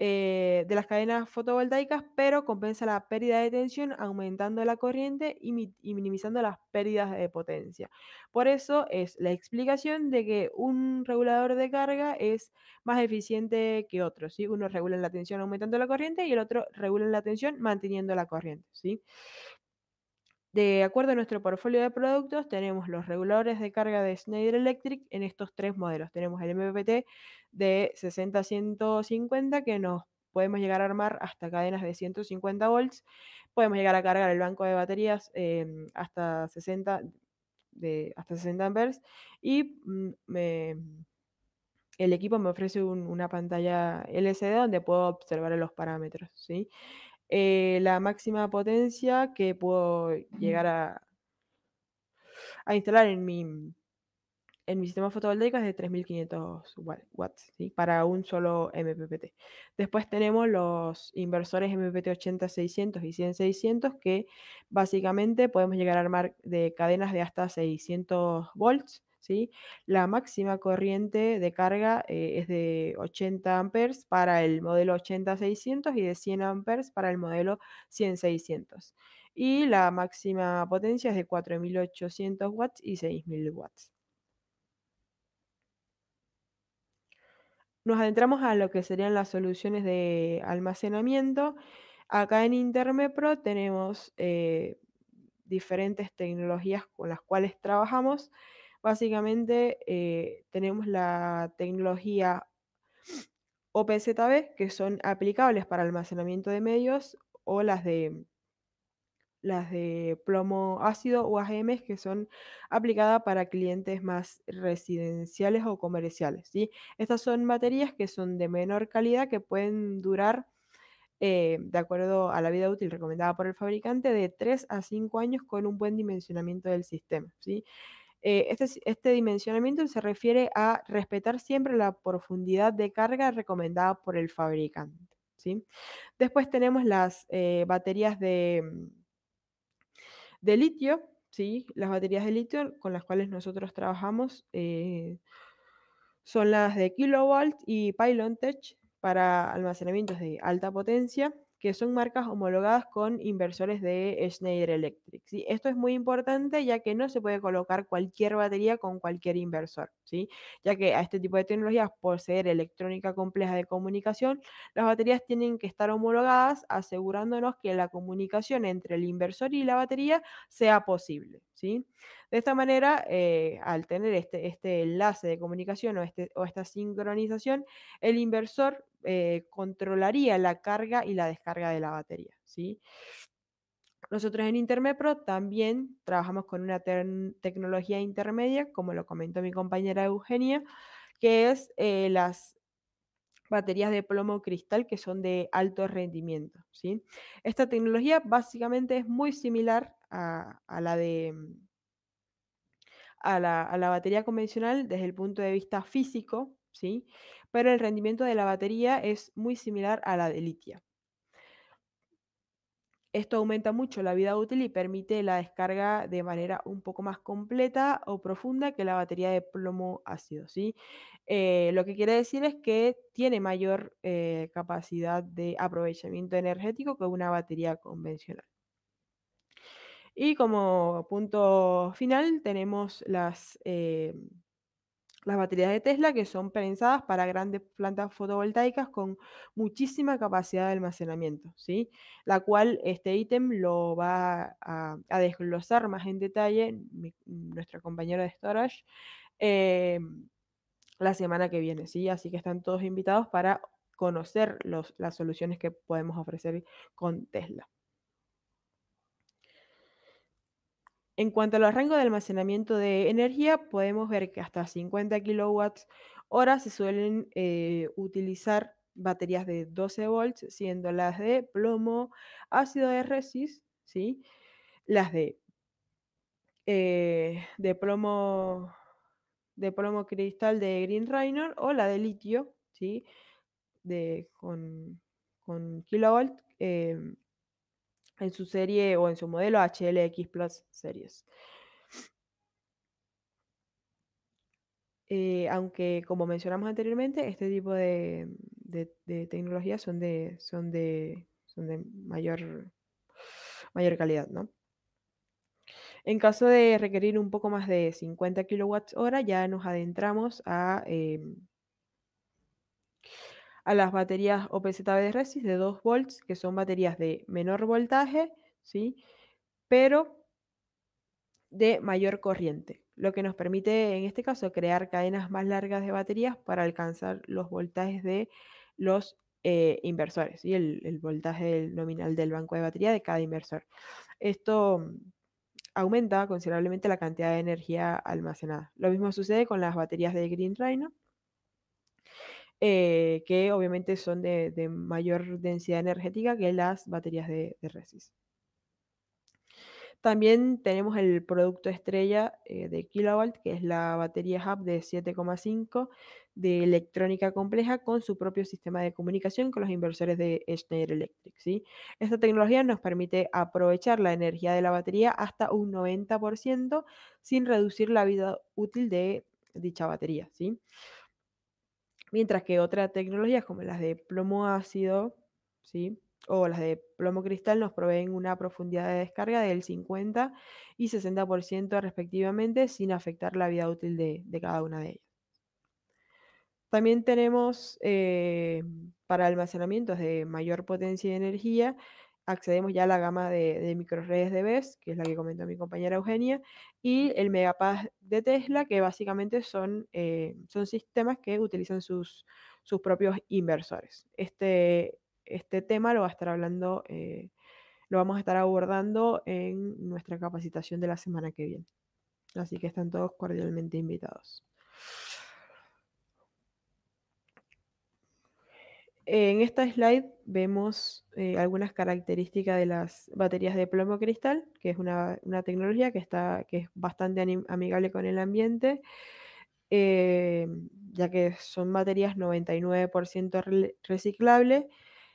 eh, de las cadenas fotovoltaicas, pero compensa la pérdida de tensión aumentando la corriente y, minimizando las pérdidas de potencia. Por eso es la explicación de que un regulador de carga es más eficiente que otro. ¿sí? Uno regula la tensión aumentando la corriente y el otro regula la tensión manteniendo la corriente. De acuerdo a nuestro portfolio de productos, tenemos los reguladores de carga de Schneider Electric en estos tres modelos. Tenemos el mpt de 60-150 que nos podemos llegar a armar hasta cadenas de 150 volts. Podemos llegar a cargar el banco de baterías em, hasta 60 de hasta 60 amperes y mm, el equipo me ofrece una pantalla LCD donde puedo observar los parámetros, ¿sí? Eh, la máxima potencia que puedo llegar a, instalar en mi, en mi sistema fotovoltaico es de 3500 watts para un solo MPPT. Después tenemos los inversores MPPT 80, 600 y 100, 600 que básicamente podemos llegar a armar de cadenas de hasta 600 volts la máxima corriente de carga eh, es de 80 amperes para el modelo 80600 y de 100 amperes para el modelo 100600. Y la máxima potencia es de 4800 watts y 6000 watts. Nos adentramos a lo que serían las soluciones de almacenamiento. Acá en Intermepro tenemos eh, diferentes tecnologías con las cuales trabajamos. Básicamente eh, tenemos la tecnología OPZB, que son aplicables para almacenamiento de medios, o las de, las de plomo ácido o AGM, que son aplicadas para clientes más residenciales o comerciales. ¿sí? Estas son baterías que son de menor calidad, que pueden durar, eh, de acuerdo a la vida útil recomendada por el fabricante, de 3 a 5 años con un buen dimensionamiento del sistema. ¿sí? Eh, este, este, dimensionamiento se refiere a respetar siempre la profundidad de carga recomendada por el fabricante. ¿sí? Después tenemos las eh, baterías de, mm, litio, las baterías de litio con las cuales nosotros trabajamos eh, son las de Kilovolt y Pylontech para almacenamientos de alta potencia que son marcas homologadas con inversores de Schneider Electric. ¿sí? Esto es muy importante ya que no se puede colocar cualquier batería con cualquier inversor, ¿sí? ya que a este tipo de tecnologías, por ser electrónica compleja de comunicación, las baterías tienen que estar homologadas asegurándonos que la comunicación entre el inversor y la batería sea posible. ¿sí? De esta manera, eh, al tener este, este, enlace de comunicación o, este, o esta sincronización, el inversor eh, controlaría la carga y la descarga de la batería. ¿sí? Nosotros en Intermepro también trabajamos con una tecnología intermedia, como lo comentó mi compañera Eugenia, que es eh, las baterías de plomo cristal que son de alto rendimiento. ¿sí? Esta tecnología básicamente es muy similar a, la de mm, a la, la, batería convencional desde el punto de vista físico, ¿sí? pero el rendimiento de la batería es muy similar a la de litio. Esto aumenta mucho la vida útil y permite la descarga de manera un poco más completa o profunda que la batería de plomo ácido. ¿sí? Eh, lo que quiere decir es que tiene mayor eh, capacidad de aprovechamiento energético que una batería convencional. Y como punto final tenemos las... Eh, las baterías de Tesla, que son pensadas para grandes plantas fotovoltaicas con muchísima capacidad de almacenamiento, ¿sí? La cual este ítem lo va a, desglosar más en detalle nuestra compañera de Storage em, la semana que viene, ¿sí? Así que están todos invitados para conocer las soluciones que podemos ofrecer con Tesla. En cuanto a los rangos de almacenamiento de energía, podemos ver que hasta 50 kWh se suelen eh, utilizar baterías de 12 volts, siendo las de plomo, ácido de resis, ¿sí? las de, eh, de plomo de plomo cristal de Green Rainer o la de litio, ¿sí? de, con, con kilovolt, em, en su serie o en su modelo HLX Plus Series. Eh, aunque, como mencionamos anteriormente, este tipo de, tecnologías son de, son de, mayor, mayor calidad, En caso de requerir un poco más de 50 kWh, ya nos adentramos a em, a las baterías OPZB de RESIS de 2 volts, que son baterías de menor voltaje, ¿sí? pero de mayor corriente, lo que nos permite en este caso crear cadenas más largas de baterías para alcanzar los voltajes de los eh, inversores y el, el, voltaje nominal del banco de batería de cada inversor. Esto mm, aumenta considerablemente la cantidad de energía almacenada. Lo mismo sucede con las baterías de Green Rhino, eh, que obviamente son de, mayor densidad energética que las baterías de, de También tenemos el producto estrella eh, de Kilowatt, que es la batería hub de 7,5 de electrónica compleja con su propio sistema de comunicación con los inversores de Schneider Electric. ¿sí? Esta tecnología nos permite aprovechar la energía de la batería hasta un 90% sin reducir la vida útil de dicha batería. ¿sí? Mientras que otras tecnologías como las de plomo ácido, o las de plomo cristal nos proveen una profundidad de descarga del 50 y 60% respectivamente sin afectar la vida útil de, cada una de ellas. También tenemos eh, para almacenamientos de mayor potencia de energía accedemos ya a la gama de, de microredes de BES, que es la que comentó mi compañera Eugenia, y el Megapass de Tesla, que básicamente son, eh, son sistemas que utilizan sus, sus propios inversores. Este, este tema lo va a estar hablando, eh, lo vamos a estar abordando en nuestra capacitación de la semana que viene. Así que están todos cordialmente invitados. En esta slide vemos eh, algunas características de las baterías de plomo cristal, que es una, tecnología que, está, que es bastante amigable con el ambiente, em, ya que son baterías 99% reciclables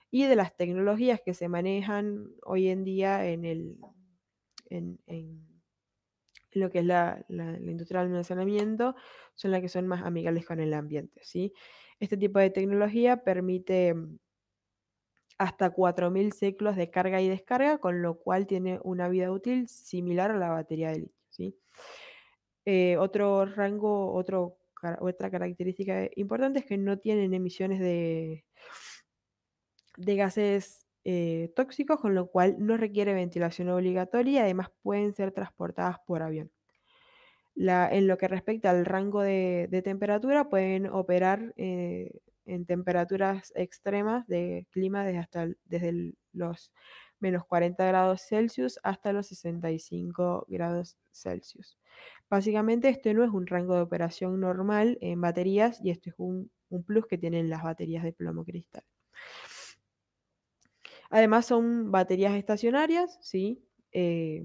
y de las tecnologías que se manejan hoy en día en, lo que es la, la, industria del almacenamiento, son las que son más amigables con el ambiente, ¿sí? sí este tipo de tecnología permite mm, hasta 4.000 ciclos de carga y descarga, con lo cual tiene una vida útil similar a la batería de litio. Eh, otro rango, otra característica importante es que no tienen emisiones de, gases eh, tóxicos, con lo cual no requiere ventilación obligatoria y además pueden ser transportadas por avión en lo que respecta al rango de, temperatura, pueden operar eh, en temperaturas extremas de clima desde, los menos 40 grados Celsius hasta los 65 grados Celsius. Básicamente este no es un rango de operación normal en baterías y esto es un, plus que tienen las baterías de plomo cristal. Además son baterías estacionarias, ¿sí? Eh,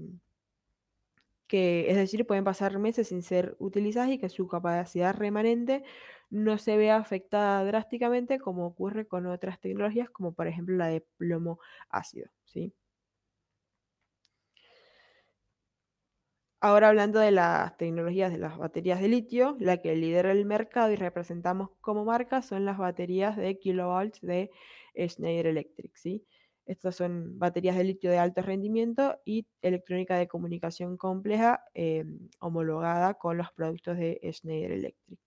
que es decir, pueden pasar meses sin ser utilizadas y que su capacidad remanente no se vea afectada drásticamente como ocurre con otras tecnologías, como por ejemplo la de plomo ácido. ¿sí? Ahora hablando de las tecnologías de las baterías de litio, la que lidera el mercado y representamos como marca son las baterías de kilovolts de Schneider Electric. ¿sí? Estas son baterías de litio de alto rendimiento y electrónica de comunicación compleja eh, homologada con los productos de Schneider Electric.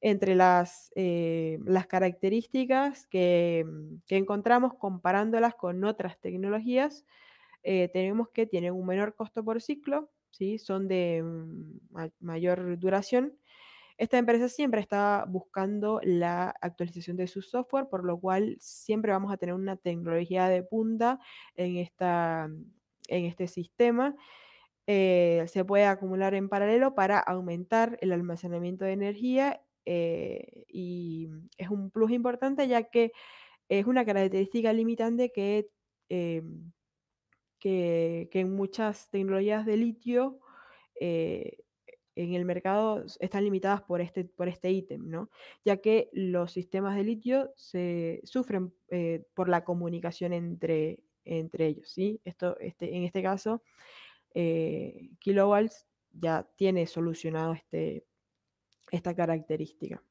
Entre las, eh, características mm, que, encontramos comparándolas con otras tecnologías, eh, tenemos que tienen un menor costo por ciclo, ¿sí? son de mm, mayor duración, esta empresa siempre está buscando la actualización de su software, por lo cual siempre vamos a tener una tecnología de punta en, esta, en este sistema. Eh, se puede acumular en paralelo para aumentar el almacenamiento de energía eh, y es un plus importante ya que es una característica limitante que, eh, que, en muchas tecnologías de litio en el mercado están limitadas por este, por este ítem, ¿no? Ya que los sistemas de litio sufren eh, por la comunicación entre, entre ellos, ¿sí? Esto, este, en este caso, eh, ya tiene solucionado este, esta característica.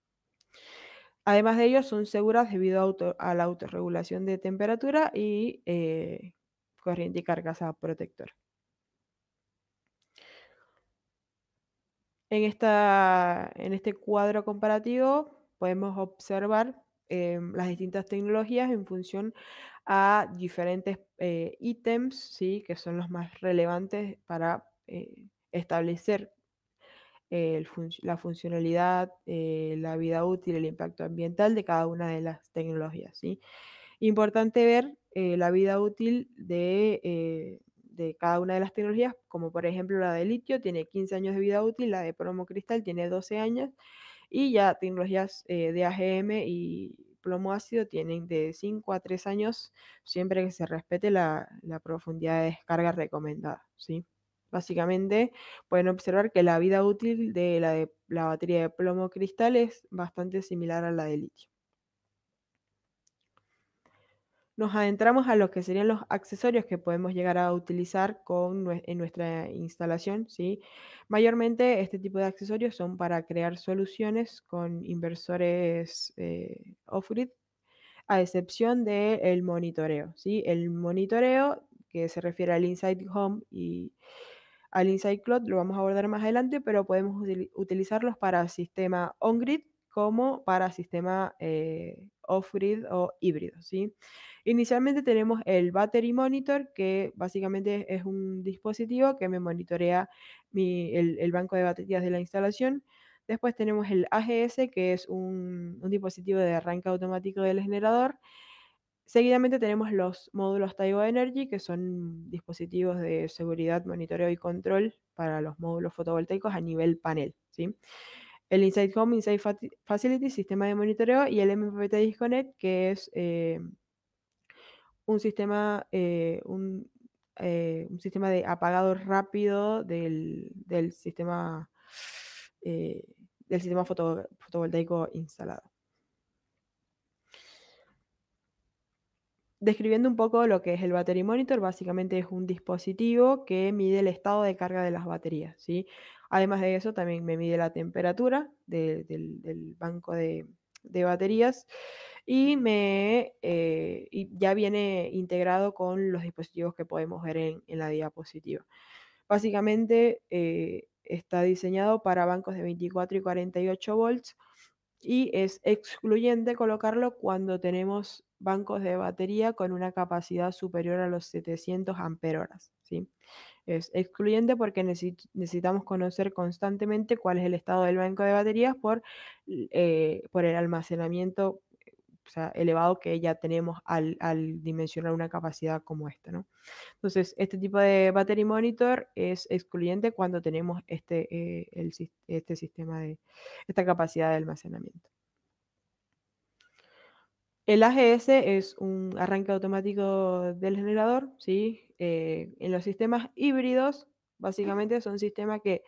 Además de ello, son seguras debido a, la autorregulación de temperatura y eh, corriente y carcasa protectora. En, esta, en este cuadro comparativo podemos observar eh, las distintas tecnologías en función a diferentes eh, ítems, ¿sí? que son los más relevantes para eh, establecer la funcionalidad, la vida útil, el impacto ambiental de cada una de las tecnologías. ¿sí? Importante ver la vida útil de, de cada una de las tecnologías, como por ejemplo la de litio tiene 15 años de vida útil, la de plomo cristal tiene 12 años y ya tecnologías eh, de AGM y plomo ácido tienen de 5 a 3 años, siempre que se respete la, profundidad de descarga recomendada. ¿sí? Básicamente pueden observar que la vida útil de la, de la batería de plomo cristal es bastante similar a la de litio nos adentramos a lo que serían los accesorios que podemos llegar a utilizar con, en nuestra instalación. ¿sí? Mayormente este tipo de accesorios son para crear soluciones con inversores eh, off-grid, a excepción del monitoreo. ¿sí? El monitoreo que se refiere al Insight Home y al Insight Cloud lo vamos a abordar más adelante, pero podemos utilizarlos para sistema on-grid como para sistema eh, off-grid o híbrido. ¿sí? Inicialmente tenemos el Battery Monitor, que básicamente es un dispositivo que me monitorea el, banco de baterías de la instalación. Después tenemos el AGS, que es un, dispositivo de arranque automático del generador. Seguidamente tenemos los módulos Taigo Energy, que son dispositivos de seguridad, monitoreo y control para los módulos fotovoltaicos a nivel panel. El Inside Home, Inside Facility, sistema de monitoreo, y el MPPT Disconnect, que es eh, un sistema, eh, eh, un, sistema de apagado rápido del, sistema, del sistema eh, fotovoltaico instalado. Describiendo un poco lo que es el battery monitor, básicamente es un dispositivo que mide el estado de carga de las baterías. Además de eso, también me mide la temperatura del, banco de, de baterías y, me, eh, ya viene integrado con los dispositivos que podemos ver en, la diapositiva. Básicamente eh, está diseñado para bancos de 24 y 48 volts y es excluyente colocarlo cuando tenemos bancos de batería con una capacidad superior a los 700 amperoras. ¿sí? Es excluyente porque necesitamos conocer constantemente cuál es el estado del banco de baterías por, eh, por el almacenamiento elevado que ya tenemos al, dimensionar una capacidad como esta. Entonces, este tipo de battery monitor es excluyente cuando tenemos este, eh, este sistema de esta capacidad de almacenamiento. El AGS es un arranque automático del generador, ¿sí? Eh, en los sistemas híbridos, básicamente son sistemas que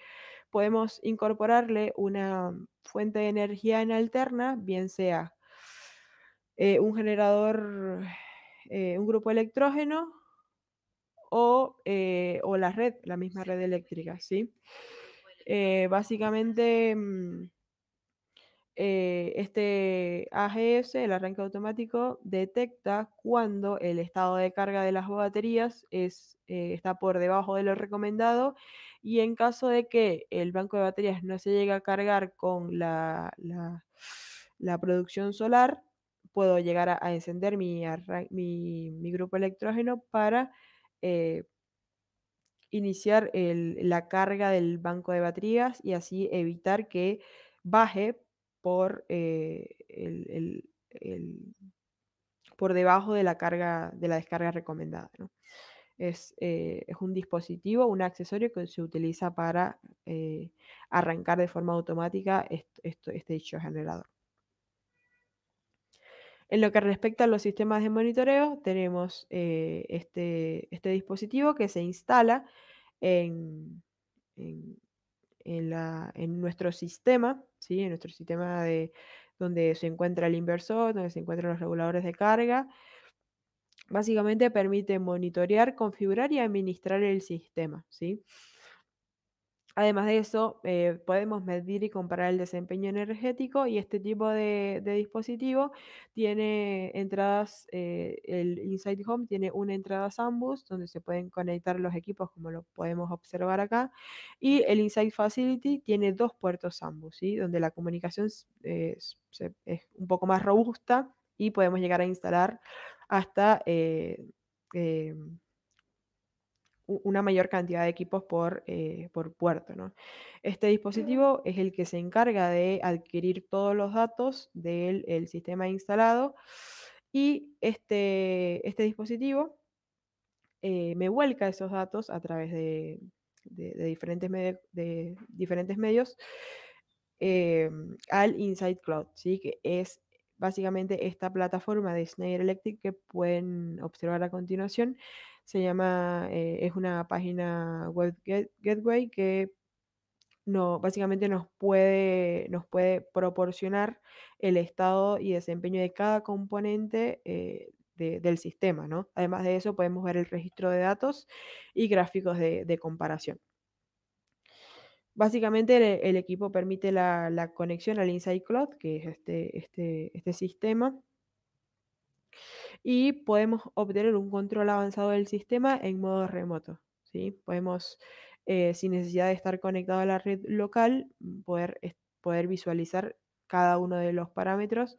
podemos incorporarle una fuente de energía en alterna, bien sea eh, un generador, eh, un grupo electrógeno eh, o, la red, la misma red eléctrica, básicamente, mm, este AGS, el arranque automático, detecta cuando el estado de carga de las baterías es, está por debajo de lo recomendado y en caso de que el banco de baterías no se llegue a cargar con la producción solar, puedo llegar a, encender mi, mi, grupo electrógeno para eh, iniciar la carga del banco de baterías y así evitar que baje por, eh, por debajo de la carga de la descarga recomendada. Eh, es, un dispositivo, un accesorio que se utiliza para arrancar de forma automática este dicho generador. En lo que respecta a los sistemas de monitoreo, tenemos eh, este, este, dispositivo que se instala en, en nuestro sistema, ¿sí? en nuestro sistema de, donde se encuentra el inversor, donde se encuentran los reguladores de carga. Básicamente permite monitorear, configurar y administrar el sistema. ¿sí? Además de eso, eh, podemos medir y comparar el desempeño energético y este tipo de, dispositivo tiene entradas, eh, el Insight Home tiene una entrada SAMBUS donde se pueden conectar los equipos como lo podemos observar acá y el Insight Facility tiene dos puertos SAMBUS, donde la comunicación eh, es un poco más robusta y podemos llegar a instalar hasta... Em, una mayor cantidad de equipos por, eh, por puerto. ¿no? Este dispositivo es el que se encarga de adquirir todos los datos del sistema instalado y este, este dispositivo eh, me vuelca esos datos a través de, diferentes, de diferentes medios em, al Insight Cloud, ¿sí? que es básicamente esta plataforma de Schneider Electric que pueden observar a continuación se llama, eh, es una página web Gateway que no, básicamente nos puede, nos puede proporcionar el estado y desempeño de cada componente eh, del sistema, ¿no? Además de eso, podemos ver el registro de datos y gráficos de, comparación. Básicamente, el, equipo permite la, conexión al Insight Cloud, que es este, este, este sistema y podemos obtener un control avanzado del sistema en modo remoto. ¿sí? Podemos, eh, sin necesidad de estar conectado a la red local, mm, poder, poder visualizar cada uno de los parámetros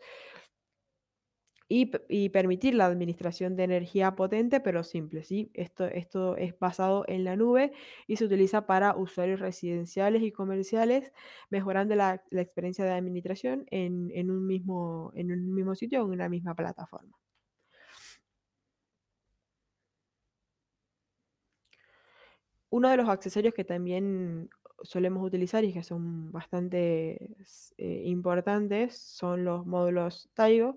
y, permitir la administración de energía potente pero simple. ¿sí? Esto, esto es basado en la nube y se utiliza para usuarios residenciales y comerciales, mejorando la, experiencia de administración en, un mismo, en un mismo sitio o en una misma plataforma. Uno de los accesorios que también solemos utilizar y que son bastante eh, importantes son los módulos Taigo,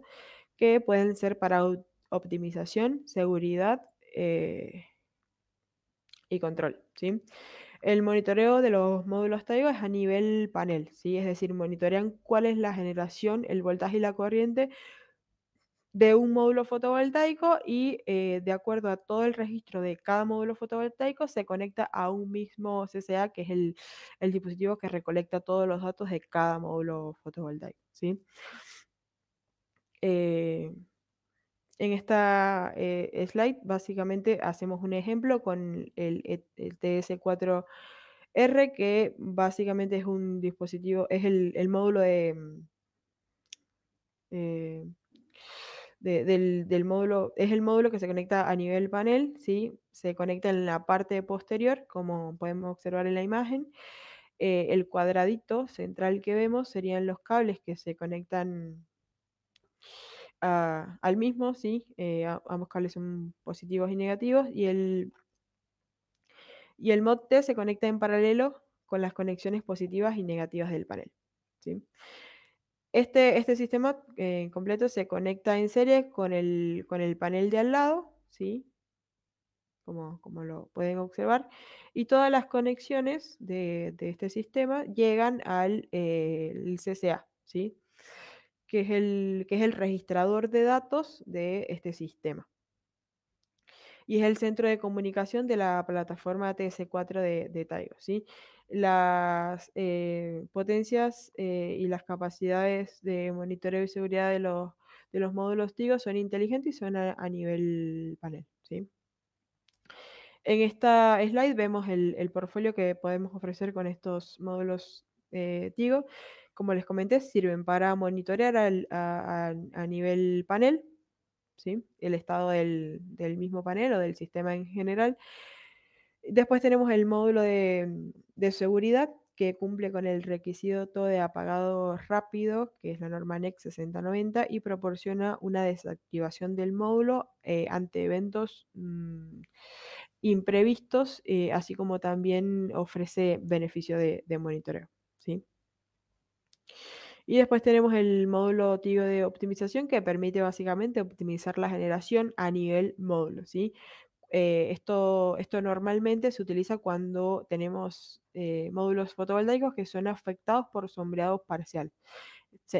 que pueden ser para optimización, seguridad eh, y control. El monitoreo de los módulos Taigo es a nivel panel, es decir, monitorean cuál es la generación, el voltaje y la corriente de un módulo fotovoltaico y eh, de acuerdo a todo el registro de cada módulo fotovoltaico se conecta a un mismo CCA, que es el, dispositivo que recolecta todos los datos de cada módulo fotovoltaico. ¿sí? Eh, en esta eh, slide básicamente hacemos un ejemplo con el, e, TS4. R, que básicamente es un dispositivo, es el, módulo de, mm, del, módulo, es el módulo que se conecta a nivel panel, ¿sí? se conecta en la parte posterior, como podemos observar en la imagen. Eh, el cuadradito central que vemos serían los cables que se conectan al mismo, ¿sí? Eh, ambos cables son positivos y negativos, y el, y el mod T se conecta en paralelo con las conexiones positivas y negativas del panel. ¿sí? Este, este, sistema eh, completo se conecta en serie con el, panel de al lado, ¿sí? Como, lo pueden observar, y todas las conexiones de, este sistema llegan al eh, CCA, ¿sí? que, es el, registrador de datos de este sistema. Y es el centro de comunicación de la plataforma TS4 de, de Taigo. ¿sí? las eh, potencias eh, y las capacidades de monitoreo y seguridad de los, módulos TIGO son inteligentes y son a, nivel panel. En esta slide vemos el, el, portfolio que podemos ofrecer con estos módulos eh, TIGO. Como les comenté, sirven para monitorear a, nivel panel, el estado del, del mismo panel o del sistema en general. Después tenemos el módulo de, seguridad que cumple con el requisito de apagado rápido, que es la norma NEC 6090, y proporciona una desactivación del módulo eh, ante eventos mm, imprevistos, eh, así como también ofrece beneficio de, monitoreo. ¿sí? Y después tenemos el módulo TIGO de optimización que permite básicamente optimizar la generación a nivel módulo, ¿sí? Eh, esto, normalmente se utiliza cuando tenemos eh, módulos fotovoltaicos que son afectados por sombreado parcial.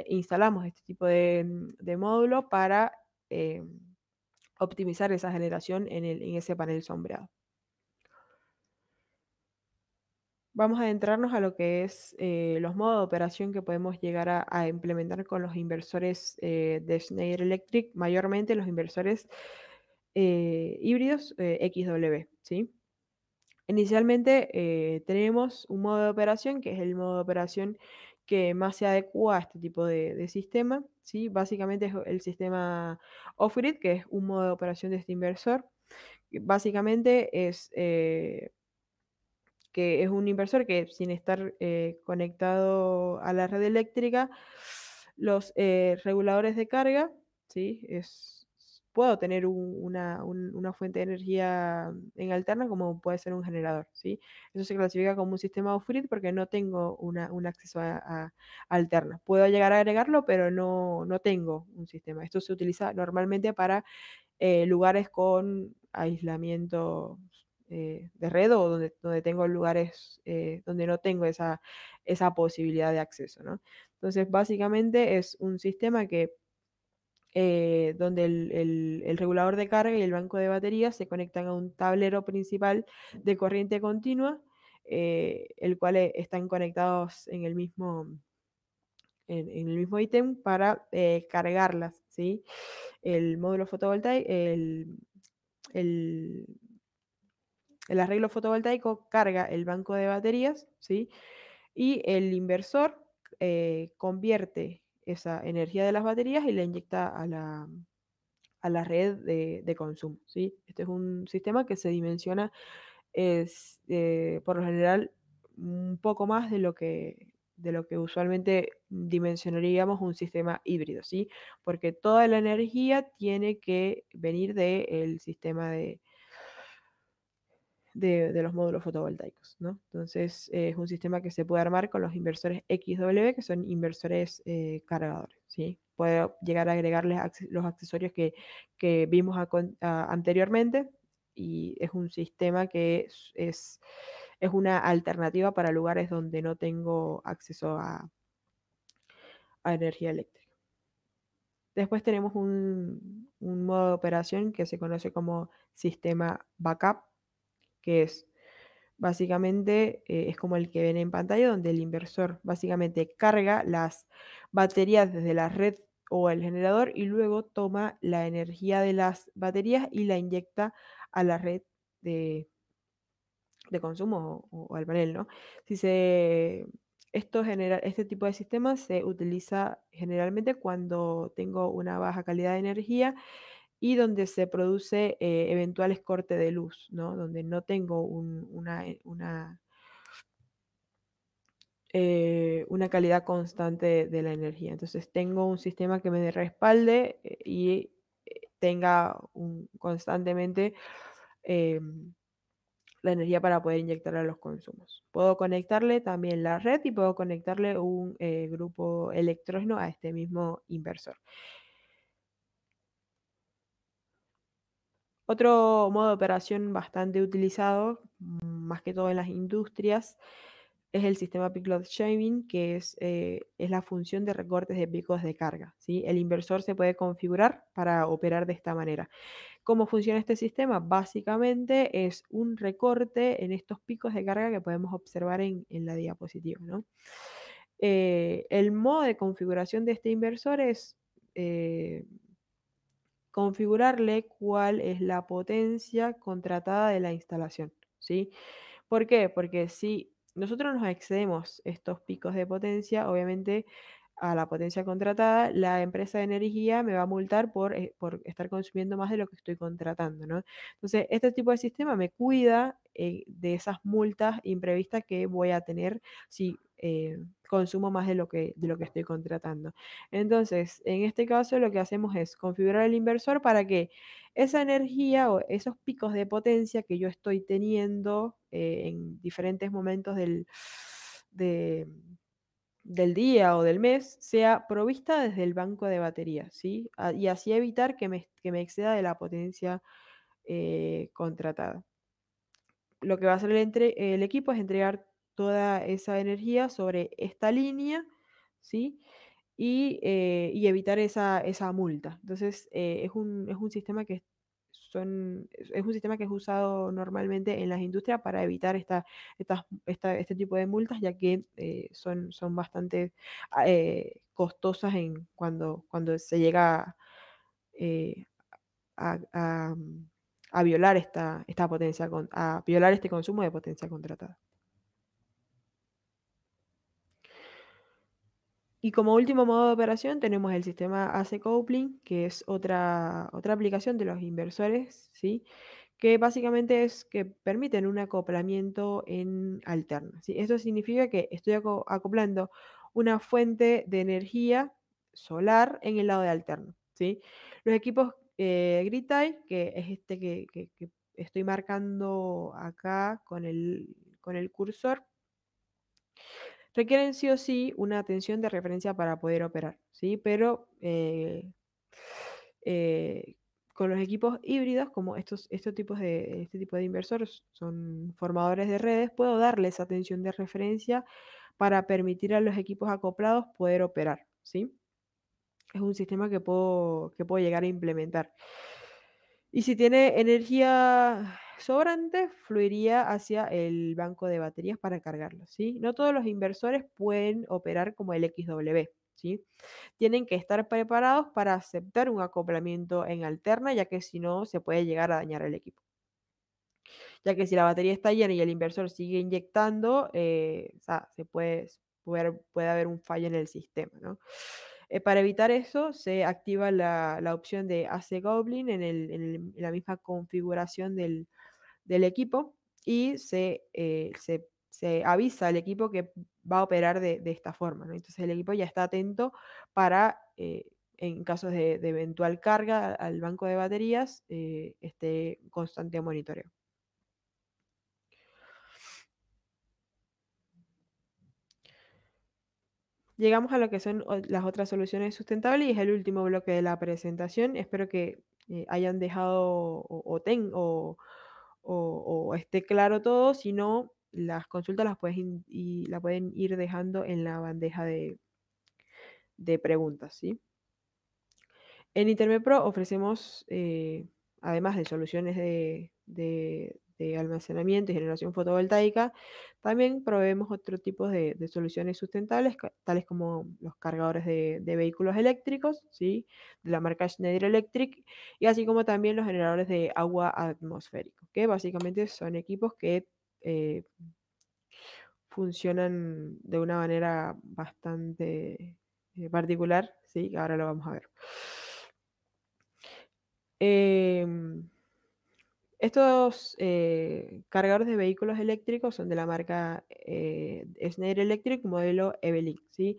instalamos este tipo de, mm, módulo para eh, optimizar esa generación en, ese panel sombreado. Vamos a adentrarnos a lo que es los modos de operación que podemos llegar a, a implementar con los inversores de Schneider Electric, mayormente los inversores eh, híbridos eh, XW. Inicialmente eh, tenemos un modo de operación, que es el modo de operación que más se adecua a este tipo de, sistema. ¿sí? Básicamente es el sistema off-grid, que es un modo de operación de este inversor. Básicamente es que es un inversor que sin estar conectado a la red eléctrica, los reguladores de carga, ¿sí? es puedo tener una, fuente de energía en alterna como puede ser un generador, ¿sí? Eso se clasifica como un sistema off-grid porque no tengo un acceso a, alterna. Puedo llegar a agregarlo, pero no, no tengo un sistema. Esto se utiliza normalmente para eh, lugares con aislamiento eh, de red o donde, donde tengo lugares eh, donde no tengo esa, esa posibilidad de acceso, ¿no? Entonces, básicamente es un sistema que eh, donde el, regulador de carga y el banco de baterías se conectan a un tablero principal de corriente continua, eh, el cual eh, están conectados en el mismo, en, el mismo ítem para cargarlas, ¿sí? El módulo fotovoltaico, el, arreglo fotovoltaico carga el banco de baterías, ¿sí? Y el inversor convierte esa energía de las baterías y la inyecta a la, a la red de, consumo. ¿sí? Este es un sistema que se dimensiona es, eh, por lo general un poco más de lo que de lo que usualmente dimensionaríamos un sistema híbrido, ¿sí? Porque toda la energía tiene que venir del sistema de, de, los módulos fotovoltaicos. ¿no? Entonces, es un sistema que se puede armar con los inversores XW, que son inversores eh, cargadores. ¿sí? Puede llegar a agregarles los accesorios que, vimos anteriormente y es un sistema que es, es, una alternativa para lugares donde no tengo acceso a, a energía eléctrica. Después tenemos un, modo de operación que se conoce como sistema backup, que es básicamente eh, es como el que ven en pantalla, donde el inversor básicamente carga las baterías desde la red o el generador y luego toma la energía de las baterías y la inyecta a la red de, consumo o, al panel, ¿no? Si se, esto genera, este tipo de sistema se utiliza generalmente cuando tengo una baja calidad de energía y donde se produce eh, eventuales cortes de luz, Donde no tengo una, eh, eh, una, calidad constante de la energía. Entonces tengo un sistema que me respalde y tenga constantemente em, la energía para poder inyectarla a los consumos. Puedo conectarle también la red y puedo conectarle un grupo electrógeno a este mismo inversor. Otro modo de operación bastante utilizado, mm, más que todo en las industrias, es el sistema peak load shaving, que es, eh, es la función de recortes de picos de carga. ¿sí? El inversor se puede configurar para operar de esta manera. ¿Cómo funciona este sistema? Básicamente es un recorte en estos picos de carga que podemos observar en, la diapositiva. Eh, el modo de configuración de este inversor es eh, configurarle cuál es la potencia contratada de la instalación, ¿sí? ¿Por qué? Porque si nosotros nos excedemos estos picos de potencia, obviamente a la potencia contratada, la empresa de energía me va a multar por, eh, por estar consumiendo más de lo que estoy contratando, ¿no? Entonces, este tipo de sistema me cuida eh, de esas multas imprevistas que voy a tener si eh, consumo más de lo, que, de lo que estoy contratando. Entonces, en este caso lo que hacemos es configurar el inversor para que esa energía o esos picos de potencia que yo estoy teniendo eh, en diferentes momentos del, del día o del mes sea provista desde el banco de batería, ¿sí? Ah, y así evitar que me, exceda de la potencia eh, contratada. Lo que va a hacer el, el equipo es entregar toda esa energía sobre esta línea, ¿sí? Y, eh, evitar esa, esa, multa. Entonces, eh, es, un, sistema que son, es un sistema que es usado normalmente en las industrias para evitar esta, este tipo de multas, ya que eh, son, son bastante ah, costosas en cuando, cuando se llega a, violar esta, esta potencia, a violar este consumo de potencia contratada. Y como último modo de operación tenemos el sistema AC Coupling, que es otra, otra aplicación de los inversores, ¿sí? que básicamente es que permiten un acoplamiento en alterna. ¿sí? Esto significa que estoy acoplando una fuente de energía solar en el lado de alterno. ¿sí? Los equipos eh, que es este que, estoy marcando acá con el, con el cursor, requieren sí o sí una atención de referencia para poder operar, ¿sí? Pero eh, eh, con los equipos híbridos, como estos, estos tipos de, este tipo de inversores son formadores de redes, puedo darles atención de referencia para permitir a los equipos acoplados poder operar, ¿sí? Es un sistema que puedo, que puedo llegar a implementar. Y si tiene energía sobrante, fluiría hacia el banco de baterías para cargarlo. ¿sí? No todos los inversores pueden operar como el XW. ¿sí? Tienen que estar preparados para aceptar un acoplamiento en alterna, ya que si no, se puede llegar a dañar el equipo. Ya que si la batería está llena y el inversor sigue inyectando, eh, se puede, puede haber un fallo en el sistema. ¿no? Eh, para evitar eso, se activa la, opción de AC Goblin en, la misma configuración del, equipo y eh, se, se, avisa al equipo que va a operar de, esta forma. Entonces el equipo ya está atento para, eh, en casos de, de, eventual carga al banco de baterías, este constante monitoreo. Llegamos a lo que son las otras soluciones sustentables y es el último bloque de la presentación. Espero que eh, hayan dejado o, o, esté claro todo. Si no, las consultas las, pueden ir dejando en la bandeja de, preguntas. En Internet Pro ofrecemos, eh, además de soluciones de, de este, almacenamiento y generación fotovoltaica, también proveemos otro tipo de, soluciones sustentables, tales como los cargadores de, vehículos eléctricos, de la marca Schneider Electric, y así como también los generadores de agua atmosférico, que básicamente son equipos que eh, funcionan de una manera bastante eh, particular, ¿sí? ahora lo vamos a ver. Em, estos eh, cargadores de vehículos eléctricos son de la marca eh, Schneider Electric modelo Evelyn. ¿sí?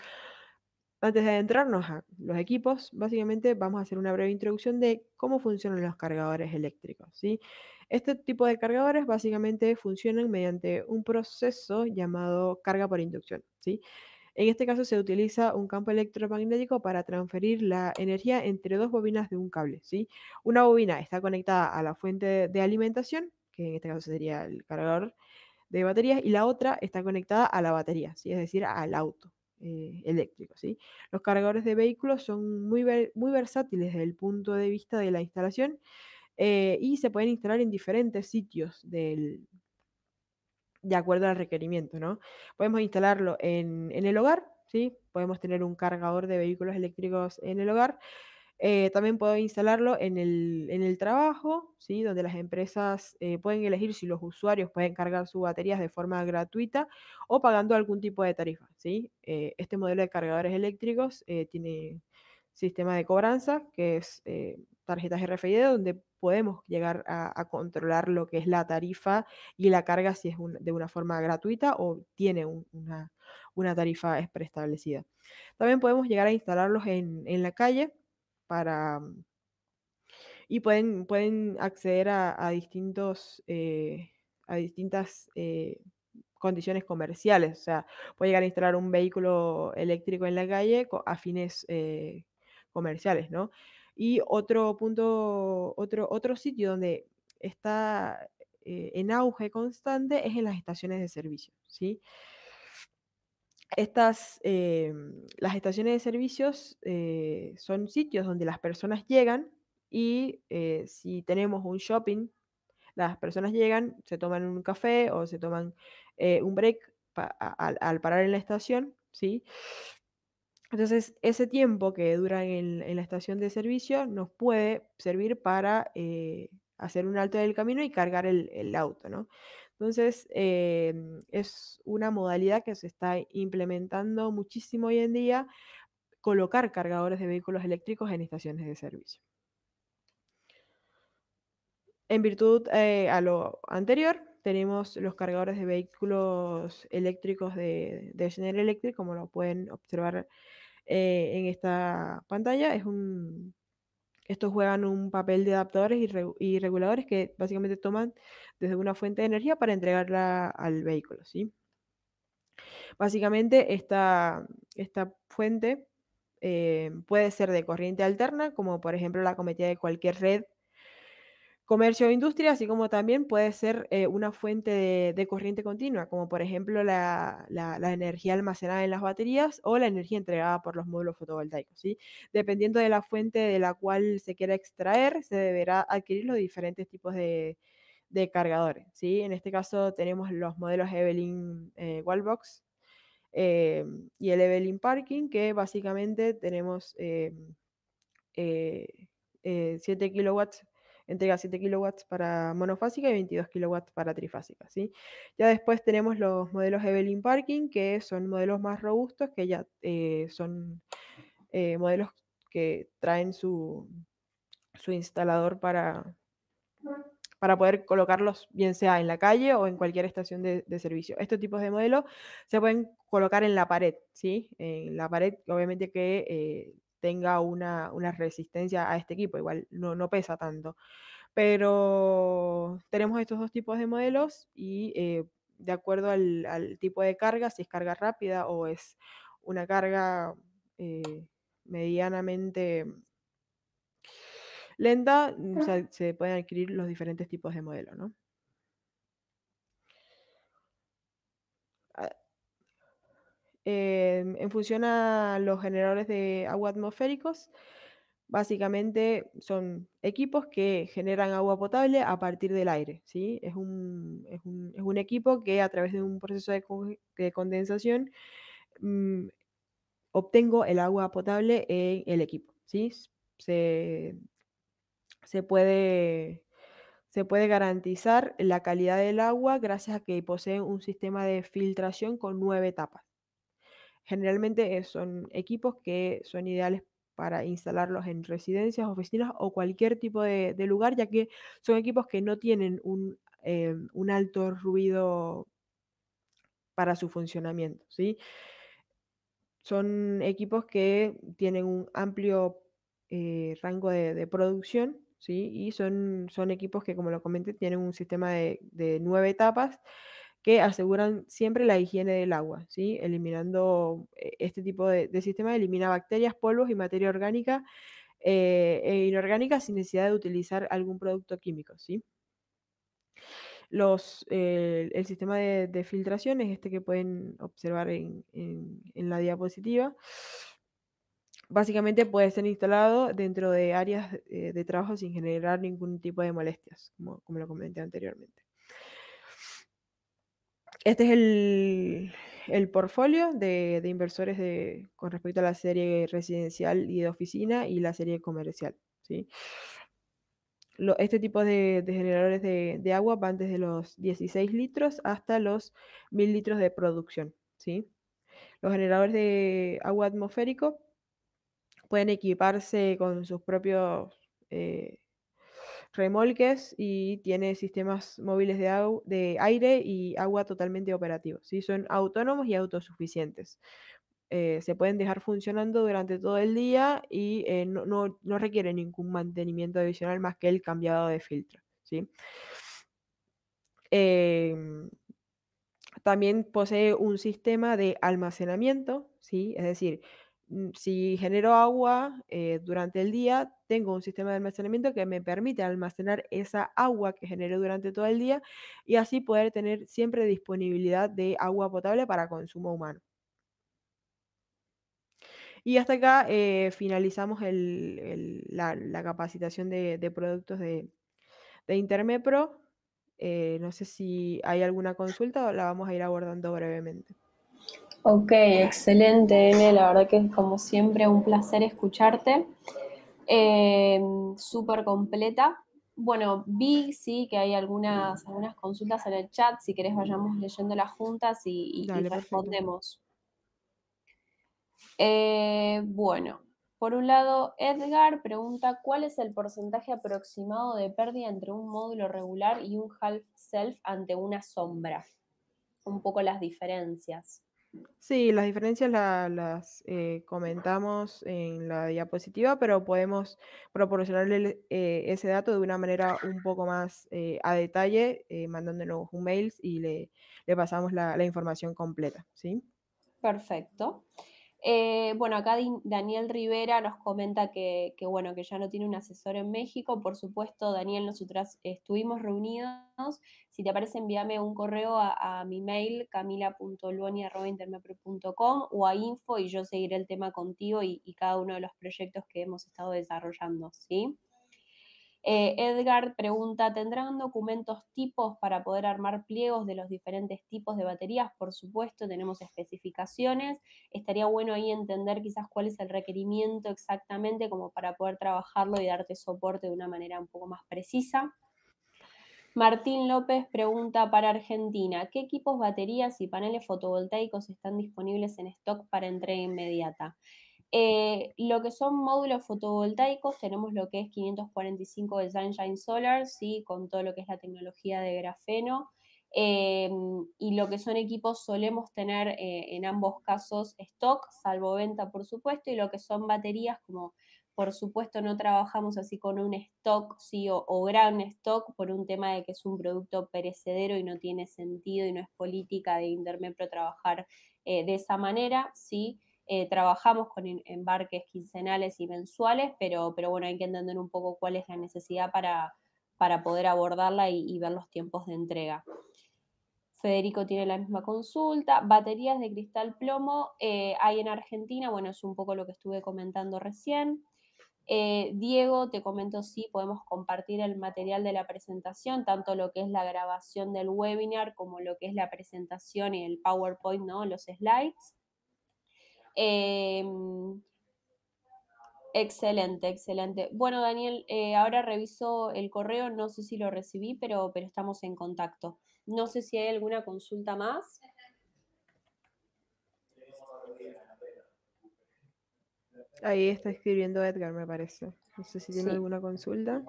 Antes de adentrarnos a los equipos, básicamente vamos a hacer una breve introducción de cómo funcionan los cargadores eléctricos. ¿sí? Este tipo de cargadores básicamente funcionan mediante un proceso llamado carga por inducción. ¿sí? En este caso se utiliza un campo electromagnético para transferir la energía entre dos bobinas de un cable. ¿sí? Una bobina está conectada a la fuente de, alimentación, que en este caso sería el cargador de baterías, y la otra está conectada a la batería, es decir, al auto. Eh, eléctrico. ¿sí? Los cargadores de vehículos son muy, versátiles desde el punto de vista de la instalación eh, y se pueden instalar en diferentes sitios del, de acuerdo al requerimiento, ¿no? Podemos instalarlo en, el hogar, ¿sí? Podemos tener un cargador de vehículos eléctricos en el hogar. Eh, también puedo instalarlo en el, en el, trabajo, ¿sí? donde las empresas eh, pueden elegir si los usuarios pueden cargar sus baterías de forma gratuita o pagando algún tipo de tarifa. ¿sí? Eh, este modelo de cargadores eléctricos tiene sistema de cobranza, que es tarjetas RFID donde podemos llegar a, controlar lo que es la tarifa y la carga si es de una forma gratuita o tiene una, una, tarifa preestablecida. También podemos llegar a instalarlos en, en la calle para... Mm, y pueden, pueden acceder a, distintos, eh, a distintas eh, condiciones comerciales. O sea, puede llegar a instalar un vehículo eléctrico en la calle a fines eh, comerciales, ¿no? Y otro punto, otro, otro sitio donde está eh, en auge constante es en las estaciones de servicio, ¿sí? Estas, eh, las estaciones de servicios eh, son sitios donde las personas llegan y si tenemos un shopping, las personas llegan, se toman un café o se toman un break al, al parar en la estación, ¿sí? Entonces, ese tiempo que dura en, la estación de servicio nos puede servir para eh, hacer un alto del camino y cargar el, auto, ¿no? Entonces, eh, es una modalidad que se está implementando muchísimo hoy en día, colocar cargadores de vehículos eléctricos en estaciones de servicio. En virtud eh, a lo anterior, tenemos los cargadores de vehículos eléctricos de General Electric, como lo pueden observar eh, en esta pantalla. Es un, estos juegan un papel de adaptadores y, reguladores que básicamente toman desde una fuente de energía para entregarla al vehículo. ¿sí? Básicamente esta, esta fuente eh, puede ser de corriente alterna, como por ejemplo la cometida de cualquier red comercio o industria, así como también puede ser eh, una fuente de, corriente continua, como por ejemplo la, energía almacenada en las baterías o la energía entregada por los módulos fotovoltaicos. Dependiendo de la fuente de la cual se quiera extraer, se deberá adquirir los diferentes tipos de, cargadores. En este caso tenemos los modelos Evelyn eh, Wallbox eh, y el Evelyn Parking, que básicamente tenemos... 7 kilowatts entrega 7 kilowatts para monofásica y 22 kilowatts para trifásica. ¿sí? Ya después tenemos los modelos Evelyn Parking, que son modelos más robustos, que ya eh, son eh, modelos que traen su, instalador para, para poder colocarlos bien sea en la calle o en cualquier estación de, servicio. Estos tipos de modelos se pueden colocar en la pared, ¿sí? En la pared, obviamente que eh, tenga una, resistencia a este equipo, igual no, pesa tanto. Pero tenemos estos dos tipos de modelos y eh, de acuerdo al, tipo de carga, si es carga rápida o es una carga eh, medianamente lenta, ah. se pueden adquirir los diferentes tipos de modelos, ¿no? en función a los generadores de agua atmosféricos, básicamente son equipos que generan agua potable a partir del aire. ¿sí? Es, un, es un, equipo que a través de un proceso de, condensación mm, obtengo el agua potable en el equipo. ¿sí? Se, puede se puede garantizar la calidad del agua gracias a que posee un sistema de filtración con nueve etapas. Generalmente eh, son equipos que son ideales para instalarlos en residencias, oficinas o cualquier tipo de, lugar, ya que son equipos que no tienen eh, un, alto ruido para su funcionamiento. ¿sí? Son equipos que tienen un amplio eh, rango de, producción ¿sí? y son, son, equipos que, como lo comenté, tienen un sistema de nueve etapas que aseguran siempre la higiene del agua, ¿sí? eliminando eh, este tipo de, de sistema, elimina bacterias, polvos y materia orgánica eh, e inorgánica sin necesidad de utilizar algún producto químico. ¿sí? Los, eh, el sistema de, filtración es este que pueden observar en, en la diapositiva básicamente puede ser instalado dentro de áreas de trabajo sin generar ningún tipo de molestias, como, como lo comenté anteriormente. Este es el, el portfolio de, inversores de, con respecto a la serie residencial y de oficina y la serie comercial. este tipo de, generadores de, agua van desde los 16 litros hasta los 1000 litros de producción. ¿sí? Los generadores de agua atmosférico pueden equiparse con sus propios eh, remolques y tiene sistemas móviles de, aire y agua totalmente operativos. ¿sí? Son autónomos y autosuficientes. Eh, se pueden dejar funcionando durante todo el día y eh, no, no, requieren ningún mantenimiento adicional más que el cambiado de filtro. ¿sí? Em, también posee un sistema de almacenamiento, ¿sí? es decir, Mm, si genero agua eh, durante el día, tengo un sistema de almacenamiento que me permite almacenar esa agua que genero durante todo el día y así poder tener siempre disponibilidad de agua potable para consumo humano. Y hasta acá eh, finalizamos la, capacitación de, productos de, Intermepro. Eh, no sé si hay alguna consulta o la vamos a ir abordando brevemente. Ok, excelente, N. La verdad que es como siempre un placer escucharte. Em, súper completa. Bueno, vi, sí, que hay algunas, algunas consultas en el chat. Si querés, vayamos las juntas y, respondemos. Eh, bueno, por un lado, Edgar pregunta: ¿Cuál es el porcentaje aproximado de pérdida entre un módulo regular y un half-self ante una sombra? Un poco las diferencias. Sí, las diferencias las eh, comentamos en la diapositiva, pero podemos proporcionarle eh, ese dato de una manera un poco más eh, a detalle, mandándonos un mail y le, pasamos la, información completa. ¿sí? Perfecto. bueno, acá Daniel Rivera nos comenta que, bueno, que ya no tiene un asesor en México. Por supuesto, Daniel, nosotras estuvimos reunidos si te parece, envíame un correo a, mi mail camila.luoni.com o a info y yo seguiré el tema contigo y, cada uno de los proyectos que hemos estado desarrollando, ¿sí? Eh, Edgar pregunta, ¿tendrán documentos tipos para poder armar pliegos de los diferentes tipos de baterías? Por supuesto, tenemos especificaciones. Estaría bueno ahí entender quizás cuál es el requerimiento exactamente como para poder trabajarlo y darte soporte de una manera un poco más precisa. Martín López pregunta para Argentina, ¿qué equipos, baterías y paneles fotovoltaicos están disponibles en stock para entrega inmediata? Eh, lo que son módulos fotovoltaicos, tenemos lo que es 545 de Sunshine Solar, ¿sí? con todo lo que es la tecnología de grafeno. Em, y lo que son equipos solemos tener eh, en ambos casos stock, salvo venta por supuesto, y lo que son baterías como por supuesto, no trabajamos así con un stock, sí, o, gran stock, por un tema de que es un producto perecedero y no tiene sentido y no es política de Intermepro trabajar eh, de esa manera, sí. Eh, trabajamos con embarques quincenales y mensuales, pero, pero bueno, hay que entender un poco cuál es la necesidad para, para poder abordarla y, ver los tiempos de entrega. Federico tiene la misma consulta. Baterías de cristal plomo eh, hay en Argentina, bueno, es un poco lo que estuve comentando recién. Eh, Diego, te comento si sí, podemos compartir el material de la presentación, tanto lo que es la grabación del webinar como lo que es la presentación y el PowerPoint, ¿no? Los slides. Em, excelente, excelente. Bueno, Daniel, eh, ahora reviso el correo, no sé si lo recibí, pero, pero estamos en contacto. No sé si hay alguna consulta más. Ahí está escribiendo Edgar, me parece. No sé si tiene alguna consulta.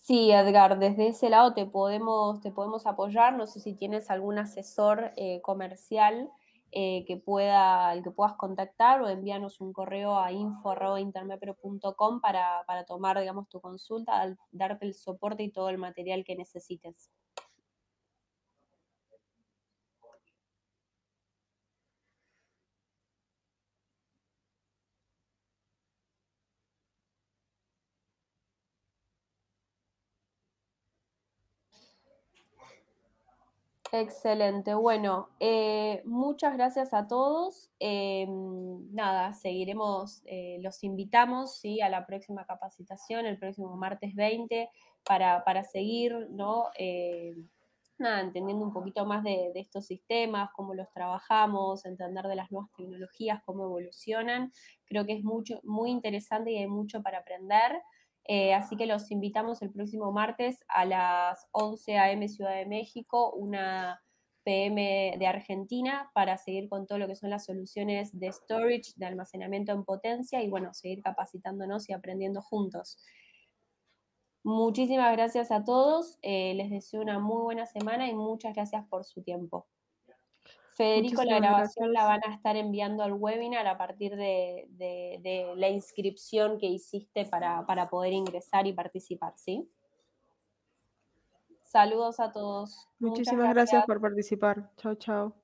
Sí, Edgar, desde ese lado te podemos, te podemos apoyar. No sé si tienes algún asesor eh, comercial eh, que pueda, que puedas contactar o envíanos un correo a info.intermepro.com para, para tomar, digamos, tu consulta, darte el soporte y todo el material que necesites. Excelente. Bueno, eh, muchas gracias a todos. Em, nada, seguiremos, eh, los invitamos ¿sí? a la próxima capacitación, el próximo martes 20, para, seguir, ¿no? Eh, entendiendo un poquito más de, de, estos sistemas, cómo los trabajamos, entender de las nuevas tecnologías, cómo evolucionan. Creo que es mucho, muy interesante y hay mucho para aprender. Eh, así que los invitamos el próximo martes a las 11 a.m. Ciudad de México, una PM de Argentina, para seguir con todo lo que son las soluciones de storage, de almacenamiento en potencia y bueno, seguir capacitándonos y aprendiendo juntos. Muchísimas gracias a todos, eh, les deseo una muy buena semana y muchas gracias por su tiempo. Federico, la grabación la van a estar enviando al webinar a partir de, la inscripción que hiciste para, poder ingresar y participar, ¿sí? Saludos a todos. Muchísimas gracias por participar. Chao, chao.